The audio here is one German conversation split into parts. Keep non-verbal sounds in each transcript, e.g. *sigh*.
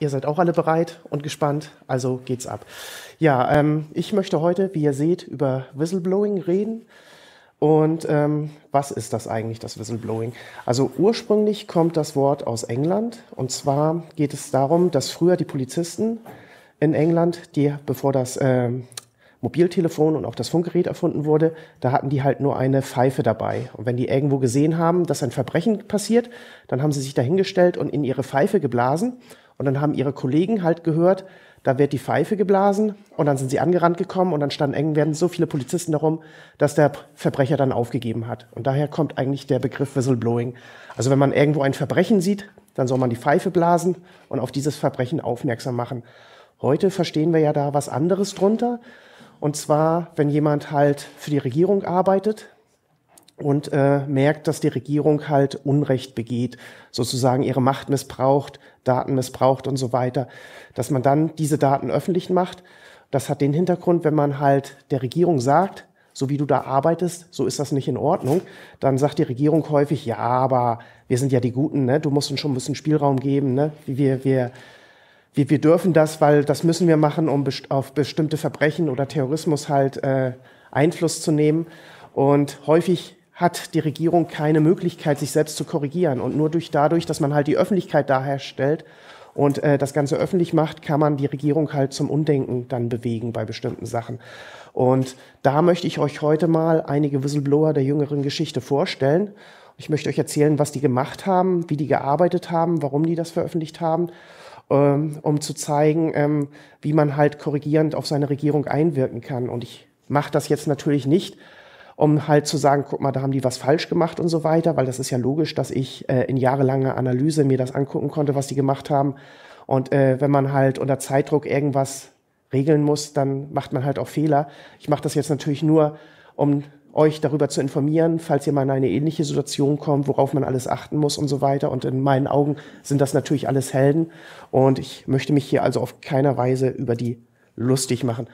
Ihr seid auch alle bereit und gespannt, also geht's ab. Ja, ähm, ich möchte heute, wie ihr seht, über Whistleblowing reden. Und ähm, was ist das eigentlich, das Whistleblowing? Also ursprünglich kommt das Wort aus England. Und zwar geht es darum, dass früher die Polizisten in England, die bevor das ähm, Mobiltelefon und auch das Funkgerät erfunden wurde, da hatten die halt nur eine Pfeife dabei. Und wenn die irgendwo gesehen haben, dass ein Verbrechen passiert, dann haben sie sich dahingestellt und in ihre Pfeife geblasen. Und dann haben ihre Kollegen halt gehört, da wird die Pfeife geblasen und dann sind sie angerannt gekommen und dann standen eng werden so viele Polizisten darum, dass der Verbrecher dann aufgegeben hat. Und daher kommt eigentlich der Begriff Whistleblowing. Also wenn man irgendwo ein Verbrechen sieht, dann soll man die Pfeife blasen und auf dieses Verbrechen aufmerksam machen. Heute verstehen wir ja da was anderes drunter. Und zwar, wenn jemand halt für die Regierung arbeitet und äh, merkt, dass die Regierung halt Unrecht begeht, sozusagen ihre Macht missbraucht, Daten missbraucht und so weiter, dass man dann diese Daten öffentlich macht. Das hat den Hintergrund, wenn man halt der Regierung sagt, so wie du da arbeitest, so ist das nicht in Ordnung, dann sagt die Regierung häufig, ja, aber wir sind ja die Guten, ne? du musst uns schon ein bisschen Spielraum geben, ne? wir, wir, wir, wir dürfen das, weil das müssen wir machen, um best auf bestimmte Verbrechen oder Terrorismus halt äh, Einfluss zu nehmen. Und häufig hat die Regierung keine Möglichkeit, sich selbst zu korrigieren. Und nur durch dadurch, dass man halt die Öffentlichkeit daherstellt und äh, das Ganze öffentlich macht, kann man die Regierung halt zum Undenken dann bewegen bei bestimmten Sachen. Und da möchte ich euch heute mal einige Whistleblower der jüngeren Geschichte vorstellen. Ich möchte euch erzählen, was die gemacht haben, wie die gearbeitet haben, warum die das veröffentlicht haben, ähm, um zu zeigen, ähm, wie man halt korrigierend auf seine Regierung einwirken kann. Und ich mache das jetzt natürlich nicht um halt zu sagen, guck mal, da haben die was falsch gemacht und so weiter, weil das ist ja logisch, dass ich äh, in jahrelanger Analyse mir das angucken konnte, was die gemacht haben. Und äh, wenn man halt unter Zeitdruck irgendwas regeln muss, dann macht man halt auch Fehler. Ich mache das jetzt natürlich nur, um euch darüber zu informieren, falls ihr mal in eine ähnliche Situation kommt, worauf man alles achten muss und so weiter. Und in meinen Augen sind das natürlich alles Helden. Und ich möchte mich hier also auf keiner Weise über die lustig machen.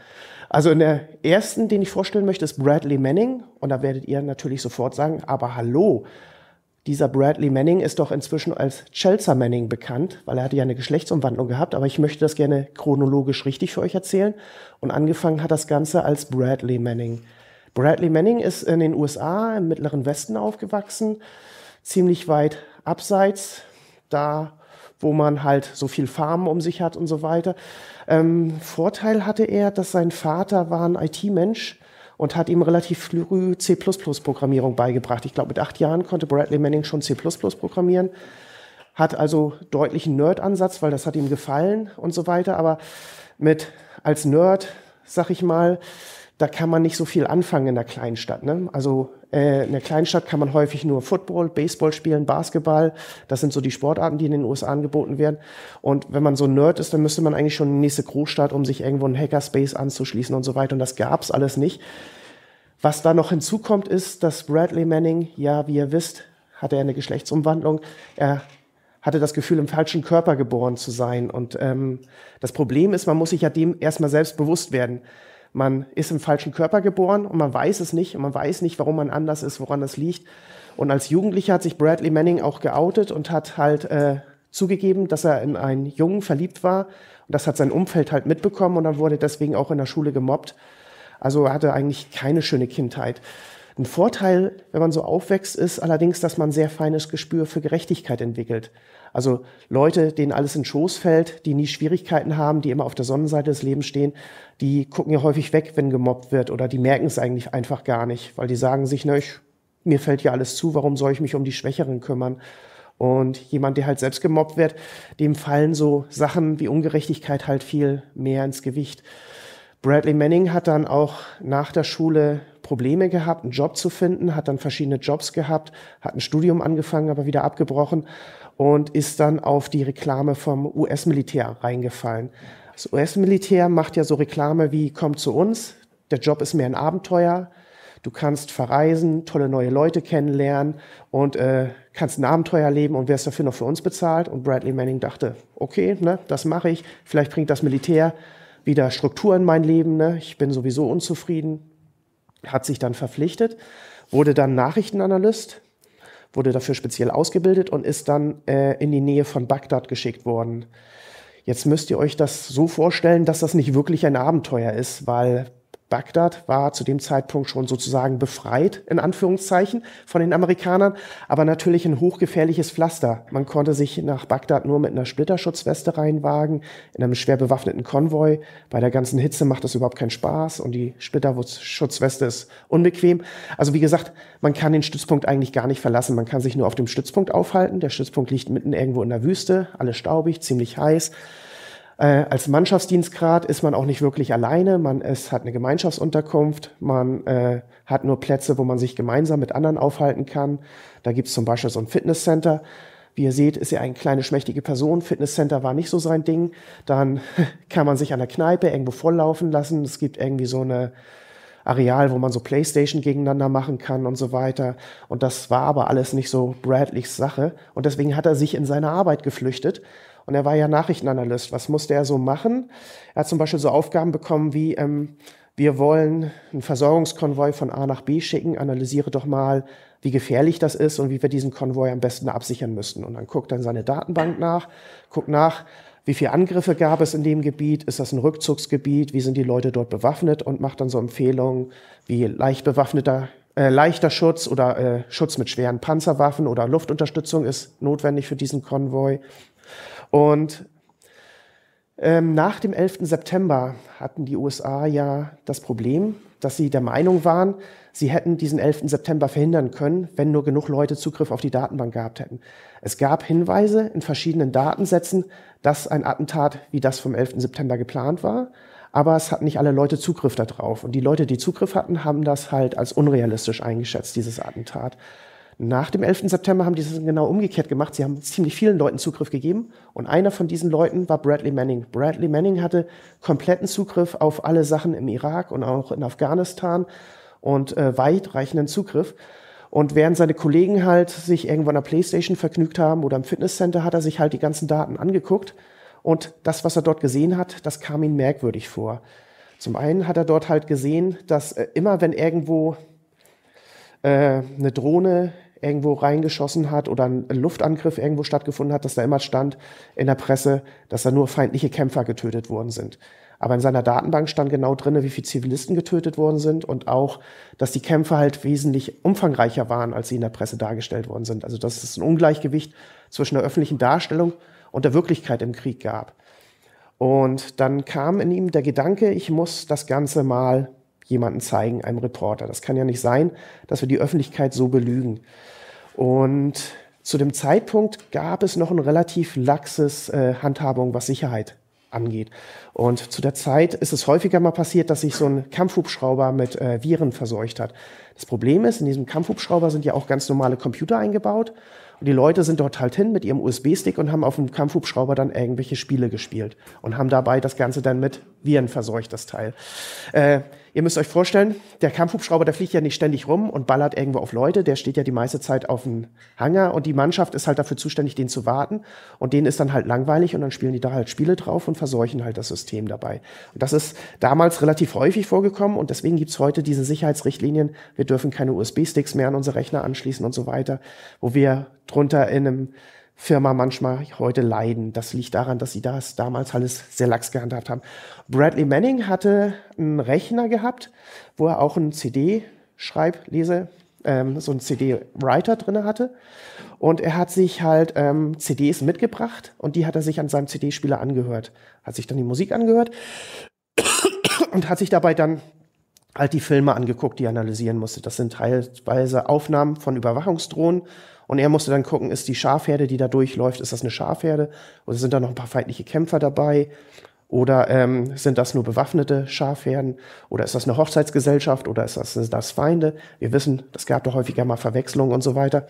Also in der ersten, den ich vorstellen möchte, ist Bradley Manning. Und da werdet ihr natürlich sofort sagen, aber hallo, dieser Bradley Manning ist doch inzwischen als Chelsea Manning bekannt, weil er hatte ja eine Geschlechtsumwandlung gehabt, aber ich möchte das gerne chronologisch richtig für euch erzählen. Und angefangen hat das Ganze als Bradley Manning. Bradley Manning ist in den USA im Mittleren Westen aufgewachsen, ziemlich weit abseits. Da wo man halt so viel Farmen um sich hat und so weiter. Ähm, Vorteil hatte er, dass sein Vater war ein IT-Mensch und hat ihm relativ früh C++-Programmierung beigebracht. Ich glaube, mit acht Jahren konnte Bradley Manning schon C++ programmieren, hat also deutlichen Nerd-Ansatz, weil das hat ihm gefallen und so weiter. Aber mit als Nerd, sag ich mal, da kann man nicht so viel anfangen in der Kleinstadt. Ne? Also äh, in der Kleinstadt kann man häufig nur Football, Baseball spielen, Basketball. Das sind so die Sportarten, die in den USA angeboten werden. Und wenn man so ein Nerd ist, dann müsste man eigentlich schon in die nächste Großstadt, um sich irgendwo einen Hackerspace anzuschließen und so weiter. Und das gab's alles nicht. Was da noch hinzukommt, ist, dass Bradley Manning, ja, wie ihr wisst, hatte er eine Geschlechtsumwandlung. Er hatte das Gefühl, im falschen Körper geboren zu sein. Und ähm, das Problem ist, man muss sich ja dem erstmal selbst bewusst werden man ist im falschen Körper geboren und man weiß es nicht und man weiß nicht, warum man anders ist, woran das liegt. Und als Jugendlicher hat sich Bradley Manning auch geoutet und hat halt äh, zugegeben, dass er in einen Jungen verliebt war. Und das hat sein Umfeld halt mitbekommen und dann wurde deswegen auch in der Schule gemobbt. Also er hatte eigentlich keine schöne Kindheit. Ein Vorteil, wenn man so aufwächst, ist allerdings, dass man sehr feines Gespür für Gerechtigkeit entwickelt. Also Leute, denen alles in Schoß fällt, die nie Schwierigkeiten haben, die immer auf der Sonnenseite des Lebens stehen, die gucken ja häufig weg, wenn gemobbt wird oder die merken es eigentlich einfach gar nicht, weil die sagen sich, na, ich, mir fällt ja alles zu, warum soll ich mich um die Schwächeren kümmern? Und jemand, der halt selbst gemobbt wird, dem fallen so Sachen wie Ungerechtigkeit halt viel mehr ins Gewicht. Bradley Manning hat dann auch nach der Schule Probleme gehabt, einen Job zu finden, hat dann verschiedene Jobs gehabt, hat ein Studium angefangen, aber wieder abgebrochen und ist dann auf die Reklame vom US-Militär reingefallen. Das US-Militär macht ja so Reklame wie komm zu uns, der Job ist mehr ein Abenteuer, du kannst verreisen, tolle neue Leute kennenlernen und äh, kannst ein Abenteuer leben und wirst dafür noch für uns bezahlt. Und Bradley Manning dachte, okay, ne, das mache ich, vielleicht bringt das Militär wieder Struktur in mein Leben, ne? ich bin sowieso unzufrieden, hat sich dann verpflichtet, wurde dann Nachrichtenanalyst, wurde dafür speziell ausgebildet und ist dann äh, in die Nähe von Bagdad geschickt worden. Jetzt müsst ihr euch das so vorstellen, dass das nicht wirklich ein Abenteuer ist, weil Bagdad war zu dem Zeitpunkt schon sozusagen befreit, in Anführungszeichen, von den Amerikanern, aber natürlich ein hochgefährliches Pflaster. Man konnte sich nach Bagdad nur mit einer Splitterschutzweste reinwagen, in einem schwer bewaffneten Konvoi. Bei der ganzen Hitze macht das überhaupt keinen Spaß und die Splitterschutzweste ist unbequem. Also wie gesagt, man kann den Stützpunkt eigentlich gar nicht verlassen. Man kann sich nur auf dem Stützpunkt aufhalten. Der Stützpunkt liegt mitten irgendwo in der Wüste, alles staubig, ziemlich heiß. Äh, als Mannschaftsdienstgrad ist man auch nicht wirklich alleine. Man ist, hat eine Gemeinschaftsunterkunft, man äh, hat nur Plätze, wo man sich gemeinsam mit anderen aufhalten kann. Da gibt es zum Beispiel so ein Fitnesscenter. Wie ihr seht, ist er eine kleine, schmächtige Person. Fitnesscenter war nicht so sein Ding. Dann *laughs* kann man sich an der Kneipe irgendwo volllaufen lassen. Es gibt irgendwie so eine Areal, wo man so Playstation gegeneinander machen kann und so weiter. Und das war aber alles nicht so Bradleys Sache. Und deswegen hat er sich in seine Arbeit geflüchtet und er war ja Nachrichtenanalyst. Was musste er so machen? Er hat zum Beispiel so Aufgaben bekommen wie, ähm, wir wollen einen Versorgungskonvoi von A nach B schicken, analysiere doch mal, wie gefährlich das ist und wie wir diesen Konvoi am besten absichern müssten. Und dann guckt er in seine Datenbank nach, guckt nach, wie viele Angriffe gab es in dem Gebiet, ist das ein Rückzugsgebiet, wie sind die Leute dort bewaffnet und macht dann so Empfehlungen wie leicht bewaffneter, äh, leichter Schutz oder äh, Schutz mit schweren Panzerwaffen oder Luftunterstützung ist notwendig für diesen Konvoi. Und ähm, nach dem 11. September hatten die USA ja das Problem, dass sie der Meinung waren, sie hätten diesen 11. September verhindern können, wenn nur genug Leute Zugriff auf die Datenbank gehabt hätten. Es gab Hinweise in verschiedenen Datensätzen, dass ein Attentat wie das vom 11. September geplant war, aber es hatten nicht alle Leute Zugriff darauf. Und die Leute, die Zugriff hatten, haben das halt als unrealistisch eingeschätzt, dieses Attentat. Nach dem 11. September haben die das genau umgekehrt gemacht. Sie haben ziemlich vielen Leuten Zugriff gegeben und einer von diesen Leuten war Bradley Manning. Bradley Manning hatte kompletten Zugriff auf alle Sachen im Irak und auch in Afghanistan und äh, weitreichenden Zugriff. Und während seine Kollegen halt sich irgendwo an der Playstation vergnügt haben oder im Fitnesscenter, hat er sich halt die ganzen Daten angeguckt. Und das, was er dort gesehen hat, das kam ihm merkwürdig vor. Zum einen hat er dort halt gesehen, dass äh, immer wenn irgendwo äh, eine Drohne irgendwo reingeschossen hat oder ein Luftangriff irgendwo stattgefunden hat, dass da immer stand in der Presse, dass da nur feindliche Kämpfer getötet worden sind. Aber in seiner Datenbank stand genau drinne, wie viele Zivilisten getötet worden sind und auch, dass die Kämpfe halt wesentlich umfangreicher waren, als sie in der Presse dargestellt worden sind. Also dass es ein Ungleichgewicht zwischen der öffentlichen Darstellung und der Wirklichkeit im Krieg gab. Und dann kam in ihm der Gedanke, ich muss das Ganze mal jemanden zeigen, einem Reporter. Das kann ja nicht sein, dass wir die Öffentlichkeit so belügen. Und zu dem Zeitpunkt gab es noch ein relativ laxes äh, Handhabung, was Sicherheit angeht. Und zu der Zeit ist es häufiger mal passiert, dass sich so ein Kampfhubschrauber mit äh, Viren verseucht hat. Das Problem ist, in diesem Kampfhubschrauber sind ja auch ganz normale Computer eingebaut. Und die Leute sind dort halt hin mit ihrem USB-Stick und haben auf dem Kampfhubschrauber dann irgendwelche Spiele gespielt und haben dabei das Ganze dann mit Viren verseucht, das Teil. Äh, Ihr müsst euch vorstellen, der Kampfhubschrauber, der fliegt ja nicht ständig rum und ballert irgendwo auf Leute. Der steht ja die meiste Zeit auf dem Hangar und die Mannschaft ist halt dafür zuständig, den zu warten. Und denen ist dann halt langweilig und dann spielen die da halt Spiele drauf und verseuchen halt das System dabei. Und das ist damals relativ häufig vorgekommen und deswegen gibt's heute diese Sicherheitsrichtlinien. Wir dürfen keine USB-Sticks mehr an unsere Rechner anschließen und so weiter, wo wir drunter in einem Firma manchmal heute leiden. Das liegt daran, dass sie das damals alles sehr lax gehandhabt haben. Bradley Manning hatte einen Rechner gehabt, wo er auch einen CD-Schreiblese, ähm, so einen CD-Writer drin hatte. Und er hat sich halt ähm, CDs mitgebracht und die hat er sich an seinem CD-Spieler angehört. Hat sich dann die Musik angehört *coughs* und hat sich dabei dann halt die Filme angeguckt, die er analysieren musste. Das sind teilweise Aufnahmen von Überwachungsdrohnen und er musste dann gucken, ist die Schafherde, die da durchläuft, ist das eine Schafherde? Oder sind da noch ein paar feindliche Kämpfer dabei? Oder ähm, sind das nur bewaffnete Schafherden? Oder ist das eine Hochzeitsgesellschaft? Oder ist das, sind das Feinde? Wir wissen, das gab doch häufiger mal Verwechslungen und so weiter.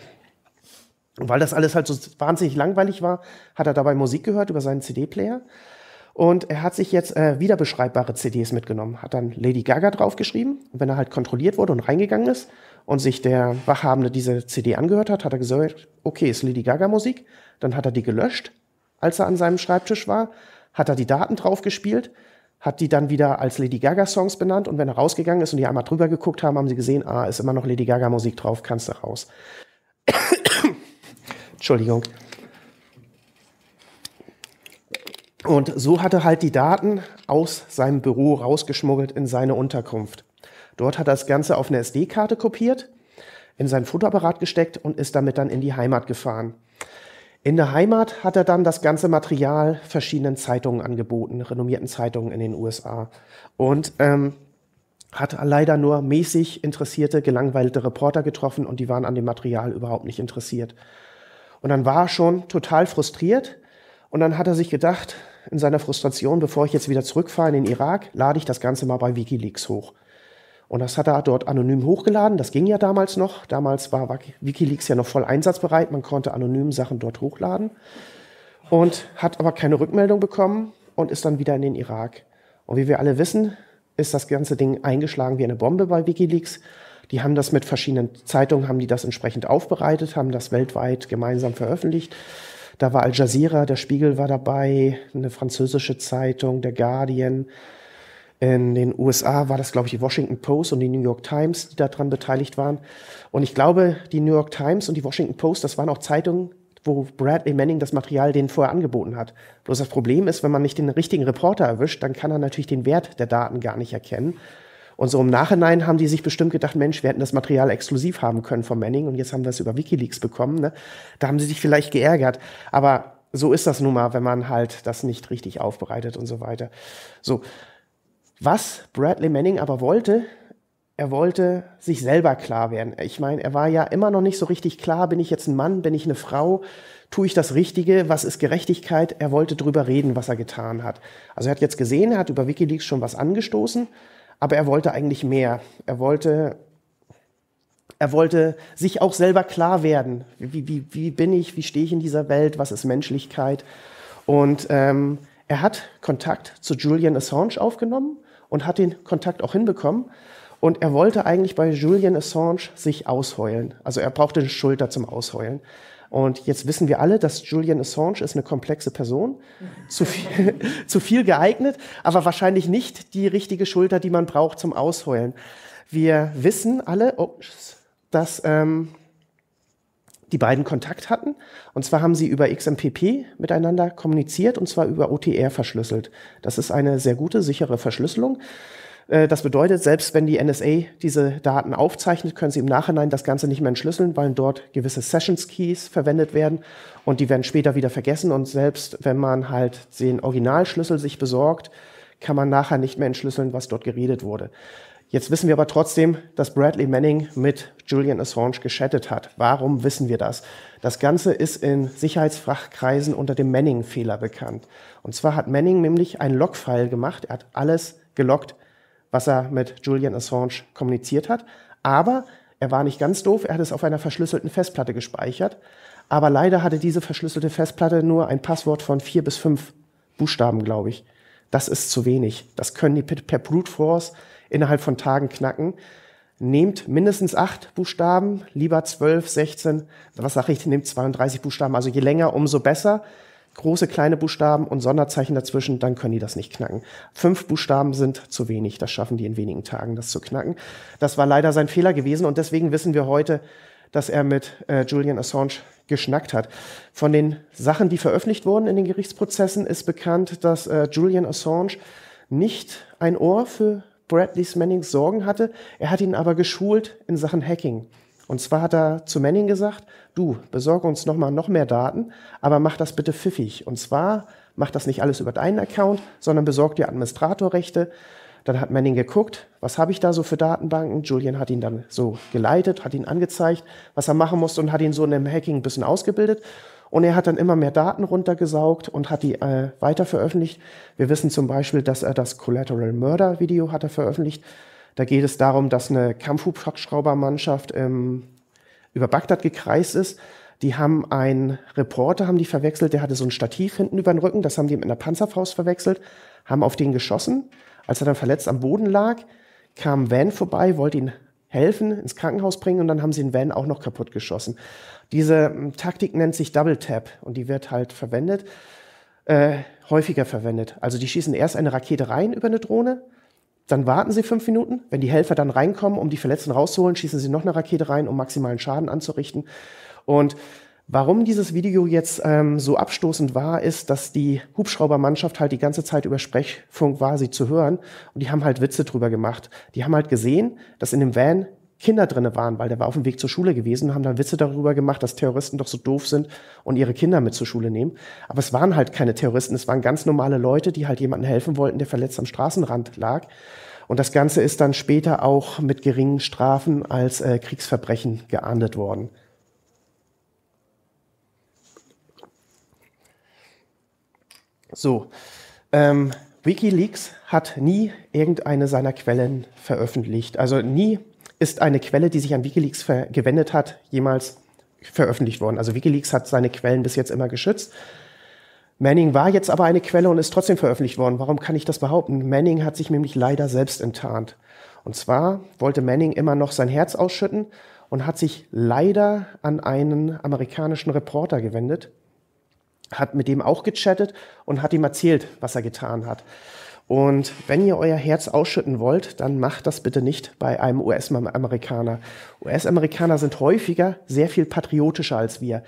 Und weil das alles halt so wahnsinnig langweilig war, hat er dabei Musik gehört über seinen CD-Player. Und er hat sich jetzt äh, wiederbeschreibbare CDs mitgenommen, hat dann Lady Gaga draufgeschrieben. Und wenn er halt kontrolliert wurde und reingegangen ist und sich der Wachhabende diese CD angehört hat, hat er gesagt, okay, ist Lady Gaga Musik. Dann hat er die gelöscht, als er an seinem Schreibtisch war, hat er die Daten draufgespielt, hat die dann wieder als Lady Gaga Songs benannt. Und wenn er rausgegangen ist und die einmal drüber geguckt haben, haben sie gesehen, ah, ist immer noch Lady Gaga Musik drauf, kannst du raus. *coughs* Entschuldigung. Und so hat er halt die Daten aus seinem Büro rausgeschmuggelt in seine Unterkunft. Dort hat er das Ganze auf eine SD-Karte kopiert, in seinen Fotoapparat gesteckt und ist damit dann in die Heimat gefahren. In der Heimat hat er dann das ganze Material verschiedenen Zeitungen angeboten, renommierten Zeitungen in den USA. Und ähm, hat leider nur mäßig interessierte, gelangweilte Reporter getroffen und die waren an dem Material überhaupt nicht interessiert. Und dann war er schon total frustriert und dann hat er sich gedacht, in seiner Frustration, bevor ich jetzt wieder zurückfahre in den Irak, lade ich das Ganze mal bei Wikileaks hoch. Und das hat er dort anonym hochgeladen. Das ging ja damals noch. Damals war Wikileaks ja noch voll einsatzbereit. Man konnte anonym Sachen dort hochladen. Und hat aber keine Rückmeldung bekommen und ist dann wieder in den Irak. Und wie wir alle wissen, ist das ganze Ding eingeschlagen wie eine Bombe bei Wikileaks. Die haben das mit verschiedenen Zeitungen, haben die das entsprechend aufbereitet, haben das weltweit gemeinsam veröffentlicht. Da war Al Jazeera, der Spiegel war dabei, eine französische Zeitung, der Guardian. In den USA war das, glaube ich, die Washington Post und die New York Times, die daran beteiligt waren. Und ich glaube, die New York Times und die Washington Post, das waren auch Zeitungen, wo Bradley Manning das Material denen vorher angeboten hat. Bloß das Problem ist, wenn man nicht den richtigen Reporter erwischt, dann kann er natürlich den Wert der Daten gar nicht erkennen. Und so im Nachhinein haben die sich bestimmt gedacht, Mensch, wir hätten das Material exklusiv haben können von Manning und jetzt haben wir es über Wikileaks bekommen. Ne? Da haben sie sich vielleicht geärgert. Aber so ist das nun mal, wenn man halt das nicht richtig aufbereitet und so weiter. So. Was Bradley Manning aber wollte, er wollte sich selber klar werden. Ich meine, er war ja immer noch nicht so richtig klar, bin ich jetzt ein Mann, bin ich eine Frau, tue ich das Richtige, was ist Gerechtigkeit? Er wollte drüber reden, was er getan hat. Also er hat jetzt gesehen, er hat über Wikileaks schon was angestoßen, aber er wollte eigentlich mehr. Er wollte, er wollte sich auch selber klar werden. Wie, wie, wie bin ich? Wie stehe ich in dieser Welt? Was ist Menschlichkeit? Und ähm, er hat Kontakt zu Julian Assange aufgenommen und hat den Kontakt auch hinbekommen. Und er wollte eigentlich bei Julian Assange sich ausheulen. Also er brauchte eine Schulter zum Ausheulen. Und jetzt wissen wir alle, dass Julian Assange ist eine komplexe Person, zu viel, *laughs* zu viel geeignet, aber wahrscheinlich nicht die richtige Schulter, die man braucht zum Ausheulen. Wir wissen alle, oh, dass ähm, die beiden Kontakt hatten. Und zwar haben sie über XMPP miteinander kommuniziert und zwar über OTR verschlüsselt. Das ist eine sehr gute, sichere Verschlüsselung. Äh, das bedeutet, selbst wenn die NSA diese Daten aufzeichnet, können sie im Nachhinein das Ganze nicht mehr entschlüsseln, weil dort gewisse Sessions Keys verwendet werden und die werden später wieder vergessen. Und selbst wenn man halt den Originalschlüssel sich besorgt, kann man nachher nicht mehr entschlüsseln, was dort geredet wurde. Jetzt wissen wir aber trotzdem, dass Bradley Manning mit Julian Assange geschattet hat. Warum wissen wir das? Das Ganze ist in Sicherheitsfachkreisen unter dem Manning-Fehler bekannt. Und zwar hat Manning nämlich einen Logfile gemacht. Er hat alles gelockt, was er mit Julian Assange kommuniziert hat. Aber er war nicht ganz doof, er hat es auf einer verschlüsselten Festplatte gespeichert. Aber leider hatte diese verschlüsselte Festplatte nur ein Passwort von vier bis fünf Buchstaben, glaube ich. Das ist zu wenig. Das können die per Brute Force innerhalb von Tagen knacken. Nehmt mindestens acht Buchstaben, lieber zwölf, sechzehn. was sage ich, nehmt 32 Buchstaben. Also je länger, umso besser große, kleine Buchstaben und Sonderzeichen dazwischen, dann können die das nicht knacken. Fünf Buchstaben sind zu wenig, das schaffen die in wenigen Tagen, das zu knacken. Das war leider sein Fehler gewesen und deswegen wissen wir heute, dass er mit äh, Julian Assange geschnackt hat. Von den Sachen, die veröffentlicht wurden in den Gerichtsprozessen, ist bekannt, dass äh, Julian Assange nicht ein Ohr für Bradley Mannings Sorgen hatte. Er hat ihn aber geschult in Sachen Hacking. Und zwar hat er zu Manning gesagt, du, besorge uns nochmal noch mehr Daten, aber mach das bitte pfiffig. Und zwar mach das nicht alles über deinen Account, sondern besorg dir Administratorrechte. Dann hat Manning geguckt, was habe ich da so für Datenbanken? Julian hat ihn dann so geleitet, hat ihn angezeigt, was er machen musste und hat ihn so in dem Hacking ein bisschen ausgebildet. Und er hat dann immer mehr Daten runtergesaugt und hat die äh, weiter veröffentlicht. Wir wissen zum Beispiel, dass er das Collateral Murder Video hat er veröffentlicht. Da geht es darum, dass eine Kampfhubschraubermannschaft ähm, über Bagdad gekreist ist. Die haben einen Reporter, haben die verwechselt, der hatte so ein Stativ hinten über den Rücken, das haben die mit einer Panzerfaust verwechselt, haben auf den geschossen. Als er dann verletzt am Boden lag, kam ein Van vorbei, wollte ihn helfen, ins Krankenhaus bringen und dann haben sie den Van auch noch kaputt geschossen. Diese hm, Taktik nennt sich Double Tap und die wird halt verwendet, äh, häufiger verwendet. Also die schießen erst eine Rakete rein über eine Drohne, dann warten sie fünf Minuten. Wenn die Helfer dann reinkommen, um die Verletzten rauszuholen, schießen sie noch eine Rakete rein, um maximalen Schaden anzurichten. Und Warum dieses Video jetzt ähm, so abstoßend war, ist, dass die Hubschraubermannschaft halt die ganze Zeit über Sprechfunk war, sie zu hören. Und die haben halt Witze drüber gemacht. Die haben halt gesehen, dass in dem Van Kinder drinne waren, weil der war auf dem Weg zur Schule gewesen und haben dann Witze darüber gemacht, dass Terroristen doch so doof sind und ihre Kinder mit zur Schule nehmen. Aber es waren halt keine Terroristen, es waren ganz normale Leute, die halt jemandem helfen wollten, der verletzt am Straßenrand lag. Und das Ganze ist dann später auch mit geringen Strafen als äh, Kriegsverbrechen geahndet worden. So, ähm, Wikileaks hat nie irgendeine seiner Quellen veröffentlicht. Also nie ist eine Quelle, die sich an Wikileaks gewendet hat, jemals veröffentlicht worden. Also Wikileaks hat seine Quellen bis jetzt immer geschützt. Manning war jetzt aber eine Quelle und ist trotzdem veröffentlicht worden. Warum kann ich das behaupten? Manning hat sich nämlich leider selbst enttarnt. Und zwar wollte Manning immer noch sein Herz ausschütten und hat sich leider an einen amerikanischen Reporter gewendet, hat mit dem auch gechattet und hat ihm erzählt, was er getan hat. Und wenn ihr euer Herz ausschütten wollt, dann macht das bitte nicht bei einem US-Amerikaner. US-Amerikaner sind häufiger sehr viel patriotischer als wir.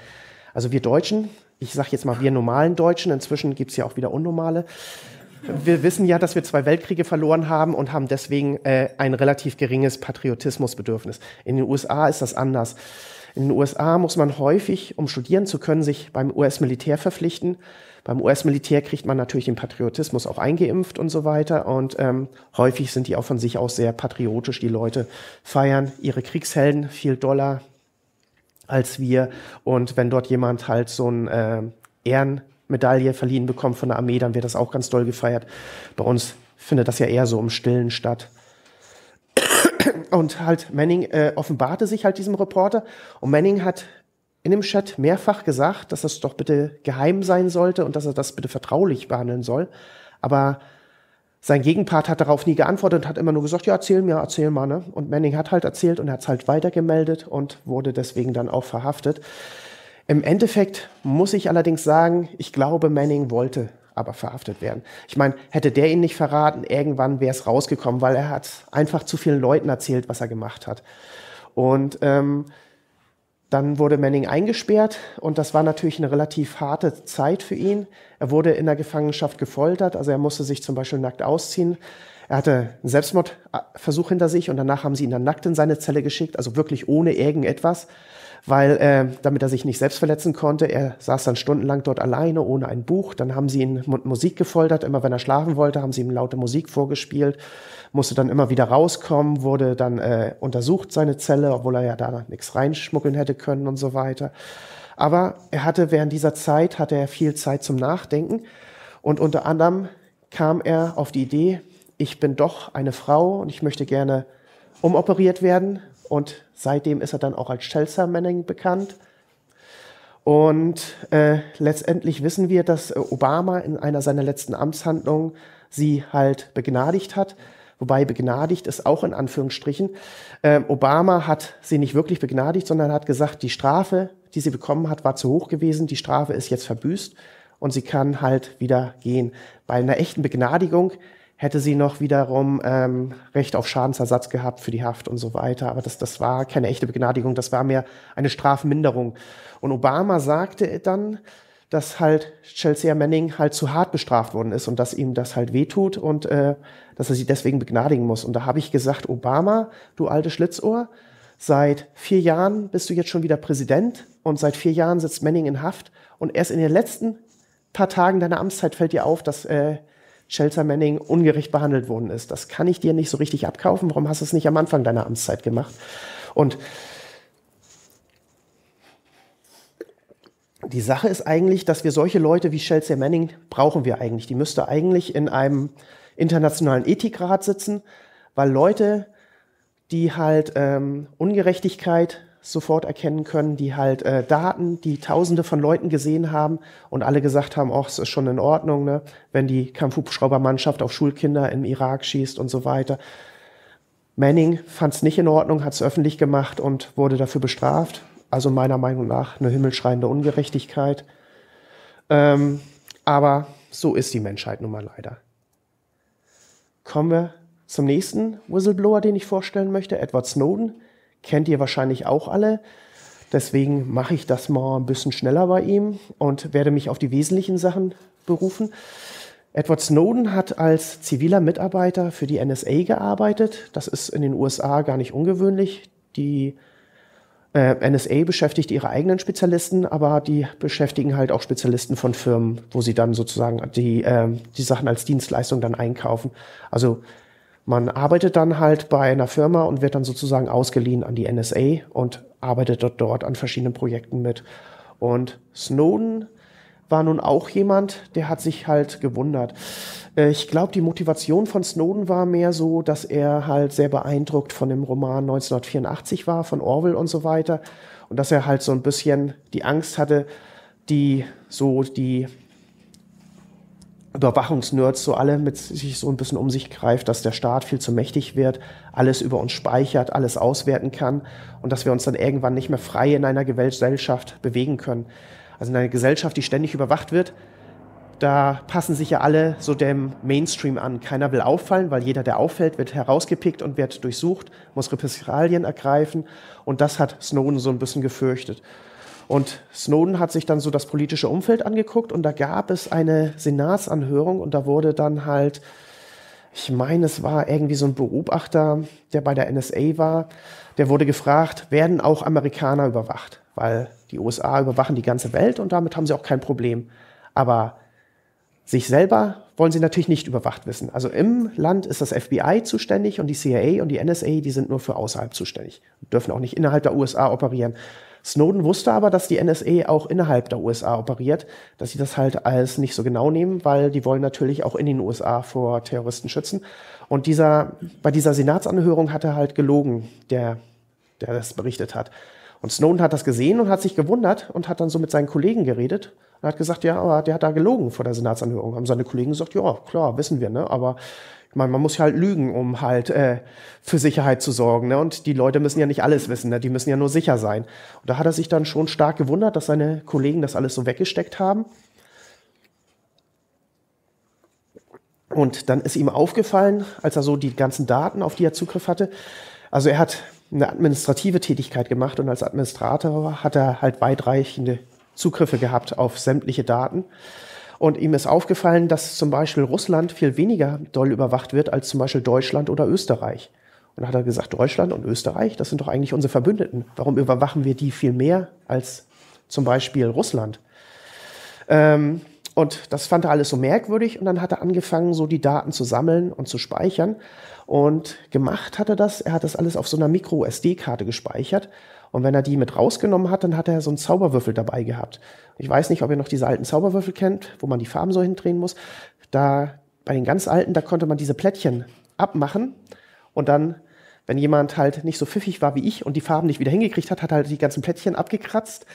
Also wir Deutschen, ich sage jetzt mal wir normalen Deutschen, inzwischen gibt es ja auch wieder unnormale. Wir wissen ja, dass wir zwei Weltkriege verloren haben und haben deswegen äh, ein relativ geringes Patriotismusbedürfnis. In den USA ist das anders. In den USA muss man häufig, um studieren zu können, sich beim US-Militär verpflichten. Beim US-Militär kriegt man natürlich den Patriotismus auch eingeimpft und so weiter. Und ähm, häufig sind die auch von sich aus sehr patriotisch. Die Leute feiern ihre Kriegshelden viel doller als wir. Und wenn dort jemand halt so ein äh, Ehrenmedaille verliehen bekommt von der Armee, dann wird das auch ganz doll gefeiert. Bei uns findet das ja eher so im Stillen statt. Und halt Manning äh, offenbarte sich halt diesem Reporter und Manning hat in dem Chat mehrfach gesagt, dass das doch bitte geheim sein sollte und dass er das bitte vertraulich behandeln soll. Aber sein Gegenpart hat darauf nie geantwortet und hat immer nur gesagt, ja, erzähl mir, erzähl mal. Ne? Und Manning hat halt erzählt und er hat es halt weitergemeldet und wurde deswegen dann auch verhaftet. Im Endeffekt muss ich allerdings sagen, ich glaube, Manning wollte aber verhaftet werden. Ich meine, hätte der ihn nicht verraten, irgendwann wäre es rausgekommen, weil er hat einfach zu vielen Leuten erzählt, was er gemacht hat. Und ähm, dann wurde Manning eingesperrt und das war natürlich eine relativ harte Zeit für ihn. Er wurde in der Gefangenschaft gefoltert, also er musste sich zum Beispiel nackt ausziehen. Er hatte einen Selbstmordversuch hinter sich und danach haben sie ihn dann nackt in seine Zelle geschickt, also wirklich ohne irgendetwas weil äh, damit er sich nicht selbst verletzen konnte. Er saß dann stundenlang dort alleine ohne ein Buch. Dann haben sie ihn mit Musik gefoltert. Immer wenn er schlafen wollte, haben sie ihm laute Musik vorgespielt. Musste dann immer wieder rauskommen, wurde dann äh, untersucht seine Zelle, obwohl er ja da nichts reinschmuggeln hätte können und so weiter. Aber er hatte während dieser Zeit hatte er viel Zeit zum Nachdenken und unter anderem kam er auf die Idee, ich bin doch eine Frau und ich möchte gerne umoperiert werden und seitdem ist er dann auch als Chelsea Manning bekannt. Und äh, letztendlich wissen wir, dass äh, Obama in einer seiner letzten Amtshandlungen sie halt begnadigt hat. Wobei begnadigt ist auch in Anführungsstrichen. Ähm, Obama hat sie nicht wirklich begnadigt, sondern hat gesagt, die Strafe, die sie bekommen hat, war zu hoch gewesen. Die Strafe ist jetzt verbüßt und sie kann halt wieder gehen. Bei einer echten Begnadigung hätte sie noch wiederum ähm, Recht auf Schadensersatz gehabt für die Haft und so weiter. Aber das, das war keine echte Begnadigung, das war mehr eine Strafminderung. Und Obama sagte dann, dass halt Chelsea Manning halt zu hart bestraft worden ist und dass ihm das halt wehtut und äh, dass er sie deswegen begnadigen muss. Und da habe ich gesagt, Obama, du alte Schlitzohr, seit vier Jahren bist du jetzt schon wieder Präsident und seit vier Jahren sitzt Manning in Haft und erst in den letzten paar Tagen deiner Amtszeit fällt dir auf, dass äh, Chelsea Manning ungerecht behandelt worden ist. Das kann ich dir nicht so richtig abkaufen. Warum hast du es nicht am Anfang deiner Amtszeit gemacht? Und die Sache ist eigentlich, dass wir solche Leute wie Chelsea Manning brauchen wir eigentlich. Die müsste eigentlich in einem internationalen Ethikrat sitzen, weil Leute, die halt ähm, Ungerechtigkeit sofort erkennen können, die halt äh, Daten, die Tausende von Leuten gesehen haben und alle gesagt haben, auch es ist schon in Ordnung, ne? wenn die Kampfhubschraubermannschaft auf Schulkinder im Irak schießt und so weiter. Manning fand es nicht in Ordnung, hat es öffentlich gemacht und wurde dafür bestraft. Also meiner Meinung nach eine himmelschreiende Ungerechtigkeit. Ähm, aber so ist die Menschheit nun mal leider. Kommen wir zum nächsten Whistleblower, den ich vorstellen möchte, Edward Snowden kennt ihr wahrscheinlich auch alle. Deswegen mache ich das mal ein bisschen schneller bei ihm und werde mich auf die wesentlichen Sachen berufen. Edward Snowden hat als ziviler Mitarbeiter für die NSA gearbeitet. Das ist in den USA gar nicht ungewöhnlich. Die äh, NSA beschäftigt ihre eigenen Spezialisten, aber die beschäftigen halt auch Spezialisten von Firmen, wo sie dann sozusagen die, äh, die Sachen als Dienstleistung dann einkaufen. Also man arbeitet dann halt bei einer Firma und wird dann sozusagen ausgeliehen an die NSA und arbeitet dort an verschiedenen Projekten mit. Und Snowden war nun auch jemand, der hat sich halt gewundert. Äh, ich glaube, die Motivation von Snowden war mehr so, dass er halt sehr beeindruckt von dem Roman 1984 war, von Orwell und so weiter. Und dass er halt so ein bisschen die Angst hatte, die so die Überwachungsnerds so alle mit sich so ein bisschen um sich greift, dass der Staat viel zu mächtig wird, alles über uns speichert, alles auswerten kann und dass wir uns dann irgendwann nicht mehr frei in einer Gesellschaft bewegen können. Also in einer Gesellschaft, die ständig überwacht wird, da passen sich ja alle so dem Mainstream an. Keiner will auffallen, weil jeder, der auffällt, wird herausgepickt und wird durchsucht, muss Repressalien ergreifen und das hat Snowden so ein bisschen gefürchtet. Und Snowden hat sich dann so das politische Umfeld angeguckt und da gab es eine Senatsanhörung und da wurde dann halt, ich meine, es war irgendwie so ein Beobachter, der bei der NSA war, der wurde gefragt, werden auch Amerikaner überwacht? Weil die USA überwachen die ganze Welt und damit haben sie auch kein Problem. Aber sich selber wollen sie natürlich nicht überwacht wissen. Also im Land ist das FBI zuständig und die CIA und die NSA, die sind nur für außerhalb zuständig, und dürfen auch nicht innerhalb der USA operieren. Snowden wusste aber, dass die NSA auch innerhalb der USA operiert, dass sie das halt als nicht so genau nehmen, weil die wollen natürlich auch in den USA vor Terroristen schützen. Und dieser, bei dieser Senatsanhörung hat er halt gelogen, der, der das berichtet hat. Und Snowden hat das gesehen und hat sich gewundert und hat dann so mit seinen Kollegen geredet und hat gesagt, ja, aber der hat da gelogen vor der Senatsanhörung. Haben seine Kollegen gesagt, ja, klar, wissen wir, ne? Aber ich man, man muss ja halt lügen, um halt äh, für Sicherheit zu sorgen. Ne? Und die Leute müssen ja nicht alles wissen, ne? die müssen ja nur sicher sein. Und da hat er sich dann schon stark gewundert, dass seine Kollegen das alles so weggesteckt haben. Und dann ist ihm aufgefallen, als er so die ganzen Daten, auf die er Zugriff hatte, also er hat eine administrative Tätigkeit gemacht und als Administrator hat er halt weitreichende Zugriffe gehabt auf sämtliche Daten. Und ihm ist aufgefallen, dass zum Beispiel Russland viel weniger doll überwacht wird als zum Beispiel Deutschland oder Österreich. Und da hat er gesagt, Deutschland und Österreich, das sind doch eigentlich unsere Verbündeten. Warum überwachen wir die viel mehr als zum Beispiel Russland? Ähm, und das fand er alles so merkwürdig. Und dann hat er angefangen, so die Daten zu sammeln und zu speichern. Und gemacht hat er das. Er hat das alles auf so einer Micro-SD-Karte gespeichert. Und wenn er die mit rausgenommen hat, dann hat er so einen Zauberwürfel dabei gehabt. Ich weiß nicht, ob ihr noch diese alten Zauberwürfel kennt, wo man die Farben so hindrehen muss. Da bei den ganz alten, da konnte man diese Plättchen abmachen und dann wenn jemand halt nicht so pfiffig war wie ich und die Farben nicht wieder hingekriegt hat, hat er halt die ganzen Plättchen abgekratzt,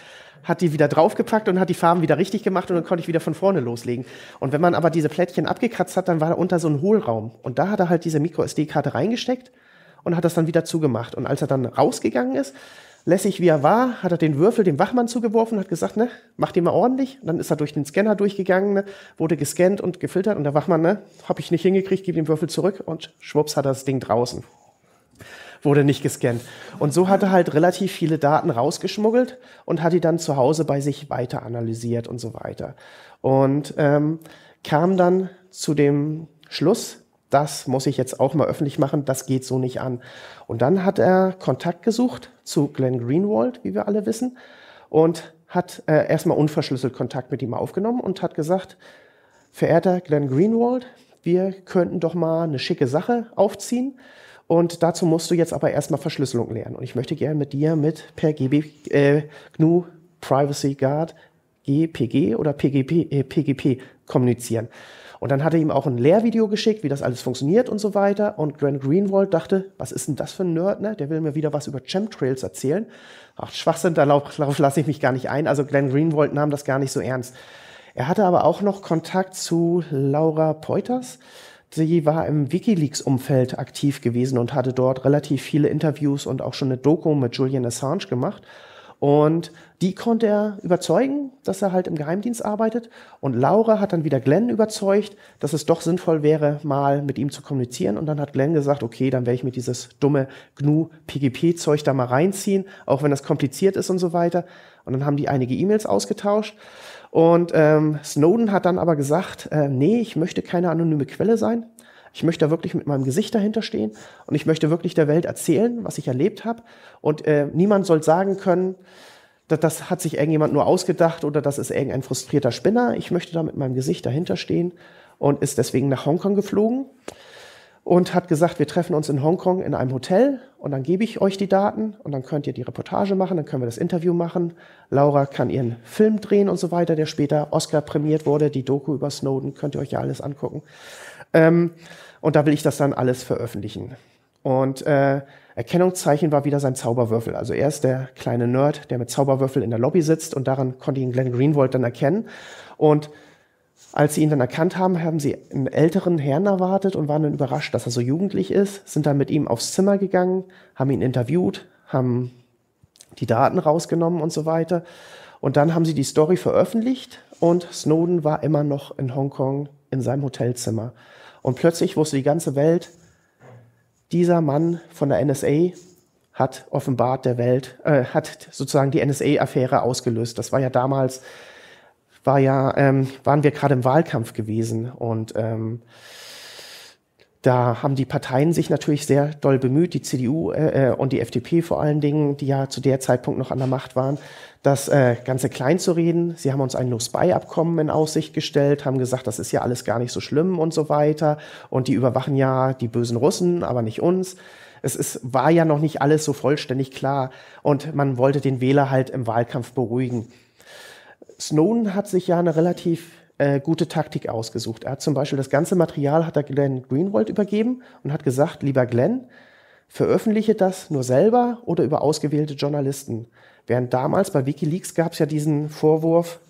hat die wieder draufgepackt und hat die Farben wieder richtig gemacht und dann konnte ich wieder von vorne loslegen. Und wenn man aber diese Plättchen abgekratzt hat, dann war da unter so ein Hohlraum. Und da hat er halt diese MicroSD-Karte reingesteckt und hat das dann wieder zugemacht. Und als er dann rausgegangen ist, lässig wie er war, hat er den Würfel dem Wachmann zugeworfen, hat gesagt, ne, mach den mal ordentlich. Und dann ist er durch den Scanner durchgegangen, ne, wurde gescannt und gefiltert und der Wachmann, ne, hab ich nicht hingekriegt, gib den Würfel zurück und schwupps hat er das Ding draußen. Wurde nicht gescannt. Und so hat er halt relativ viele Daten rausgeschmuggelt und hat die dann zu Hause bei sich weiter analysiert und so weiter. Und ähm, kam dann zu dem Schluss, das muss ich jetzt auch mal öffentlich machen, das geht so nicht an. Und dann hat er Kontakt gesucht zu Glenn Greenwald, wie wir alle wissen, und hat äh, erstmal unverschlüsselt Kontakt mit ihm aufgenommen und hat gesagt, verehrter Glenn Greenwald, wir könnten doch mal eine schicke Sache aufziehen. Und dazu musst du jetzt aber erstmal Verschlüsselung lernen. Und ich möchte gerne mit dir mit per GB, äh, GNU Privacy Guard GPG oder PGP, äh, PGP kommunizieren. Und dann hat er ihm auch ein Lehrvideo geschickt, wie das alles funktioniert und so weiter. Und Glenn Greenwald dachte, was ist denn das für ein Nerd, ne? Der will mir wieder was über Chemtrails erzählen. Ach, Schwachsinn, darauf, darauf lasse ich mich gar nicht ein. Also Glenn Greenwald nahm das gar nicht so ernst. Er hatte aber auch noch Kontakt zu Laura Peuters. Sie war im WikiLeaks-Umfeld aktiv gewesen und hatte dort relativ viele Interviews und auch schon eine Doku mit Julian Assange gemacht. Und die konnte er überzeugen, dass er halt im Geheimdienst arbeitet. Und Laura hat dann wieder Glenn überzeugt, dass es doch sinnvoll wäre, mal mit ihm zu kommunizieren. Und dann hat Glenn gesagt, okay, dann werde ich mir dieses dumme GNU-PGP-Zeug da mal reinziehen, auch wenn das kompliziert ist und so weiter. Und dann haben die einige E-Mails ausgetauscht. Und ähm, Snowden hat dann aber gesagt, äh, nee, ich möchte keine anonyme Quelle sein. Ich möchte da wirklich mit meinem Gesicht dahinter stehen und ich möchte wirklich der Welt erzählen, was ich erlebt habe. Und äh, niemand soll sagen können, das, das hat sich irgendjemand nur ausgedacht oder das ist irgendein frustrierter Spinner. Ich möchte da mit meinem Gesicht dahinter stehen und ist deswegen nach Hongkong geflogen und hat gesagt, wir treffen uns in Hongkong in einem Hotel und dann gebe ich euch die Daten und dann könnt ihr die Reportage machen, dann können wir das Interview machen. Laura kann ihren Film drehen und so weiter, der später Oscar prämiert wurde, die Doku über Snowden, könnt ihr euch ja alles angucken. Ähm, und da will ich das dann alles veröffentlichen. Und äh, Erkennungszeichen war wieder sein Zauberwürfel. Also er ist der kleine Nerd, der mit Zauberwürfel in der Lobby sitzt und daran konnte ihn Glenn Greenwald dann erkennen. Und als sie ihn dann erkannt haben, haben sie einen älteren Herrn erwartet und waren dann überrascht, dass er so jugendlich ist, sind dann mit ihm aufs Zimmer gegangen, haben ihn interviewt, haben die Daten rausgenommen und so weiter. Und dann haben sie die Story veröffentlicht und Snowden war immer noch in Hongkong in seinem Hotelzimmer. Und plötzlich wusste die ganze Welt, dieser Mann von der NSA hat offenbart der Welt, äh, hat sozusagen die NSA-Affäre ausgelöst. Das war ja damals, war ja, ähm, waren wir gerade im Wahlkampf gewesen und ähm, da haben die Parteien sich natürlich sehr doll bemüht, die CDU äh, äh, und die FDP vor allen Dingen, die ja zu der Zeitpunkt noch an der Macht waren, das äh, Ganze klein zu reden. Sie haben uns ein No-Spy-Abkommen in Aussicht gestellt, haben gesagt, das ist ja alles gar nicht so schlimm und so weiter. Und die überwachen ja die bösen Russen, aber nicht uns. Es ist, war ja noch nicht alles so vollständig klar und man wollte den Wähler halt im Wahlkampf beruhigen. Snowden hat sich ja eine relativ äh, gute Taktik ausgesucht. Er hat zum Beispiel das ganze Material hat er Glenn Greenwald übergeben und hat gesagt, lieber Glenn, veröffentliche das nur selber oder über ausgewählte Journalisten. Während damals bei Wikileaks gab es ja diesen Vorwurf,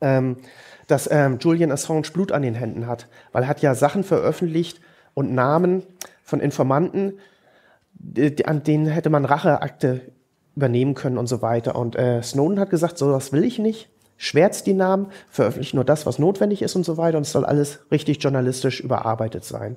ähm, dass ähm, Julian Assange Blut an den Händen hat, weil er hat ja Sachen veröffentlicht und Namen von Informanten, die, an denen hätte man Racheakte übernehmen können und so weiter. Und äh, Snowden hat gesagt, sowas will ich nicht, schwärzt die Namen, veröffentlicht nur das, was notwendig ist und so weiter. Und es soll alles richtig journalistisch überarbeitet sein.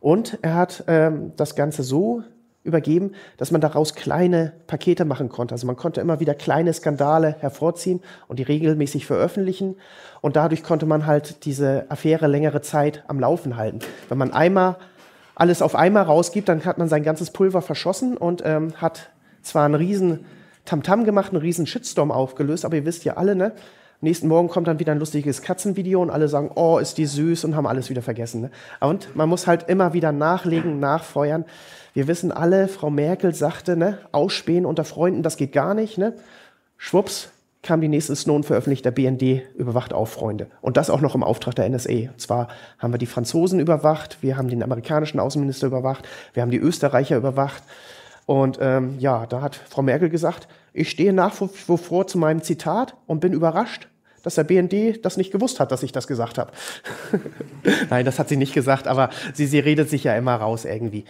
Und er hat ähm, das Ganze so übergeben, dass man daraus kleine Pakete machen konnte. Also man konnte immer wieder kleine Skandale hervorziehen und die regelmäßig veröffentlichen. Und dadurch konnte man halt diese Affäre längere Zeit am Laufen halten. Wenn man einmal alles auf einmal rausgibt, dann hat man sein ganzes Pulver verschossen und ähm, hat zwar einen riesen Tamtam -Tam gemacht, einen riesen Shitstorm aufgelöst, aber ihr wisst ja alle, ne? Nächsten Morgen kommt dann wieder ein lustiges Katzenvideo und alle sagen, oh, ist die süß und haben alles wieder vergessen. Ne? Und man muss halt immer wieder nachlegen, nachfeuern. Wir wissen alle, Frau Merkel sagte, ne, ausspähen unter Freunden, das geht gar nicht. Ne? Schwupps, kam die nächste Snowden veröffentlicht, der BND überwacht auch Freunde. Und das auch noch im Auftrag der NSA. Und zwar haben wir die Franzosen überwacht, wir haben den amerikanischen Außenminister überwacht, wir haben die Österreicher überwacht. Und ähm, ja, da hat Frau Merkel gesagt, ich stehe nach wie vor zu meinem Zitat und bin überrascht, dass der BND das nicht gewusst hat, dass ich das gesagt habe. *laughs* Nein, das hat sie nicht gesagt, aber sie, sie redet sich ja immer raus irgendwie.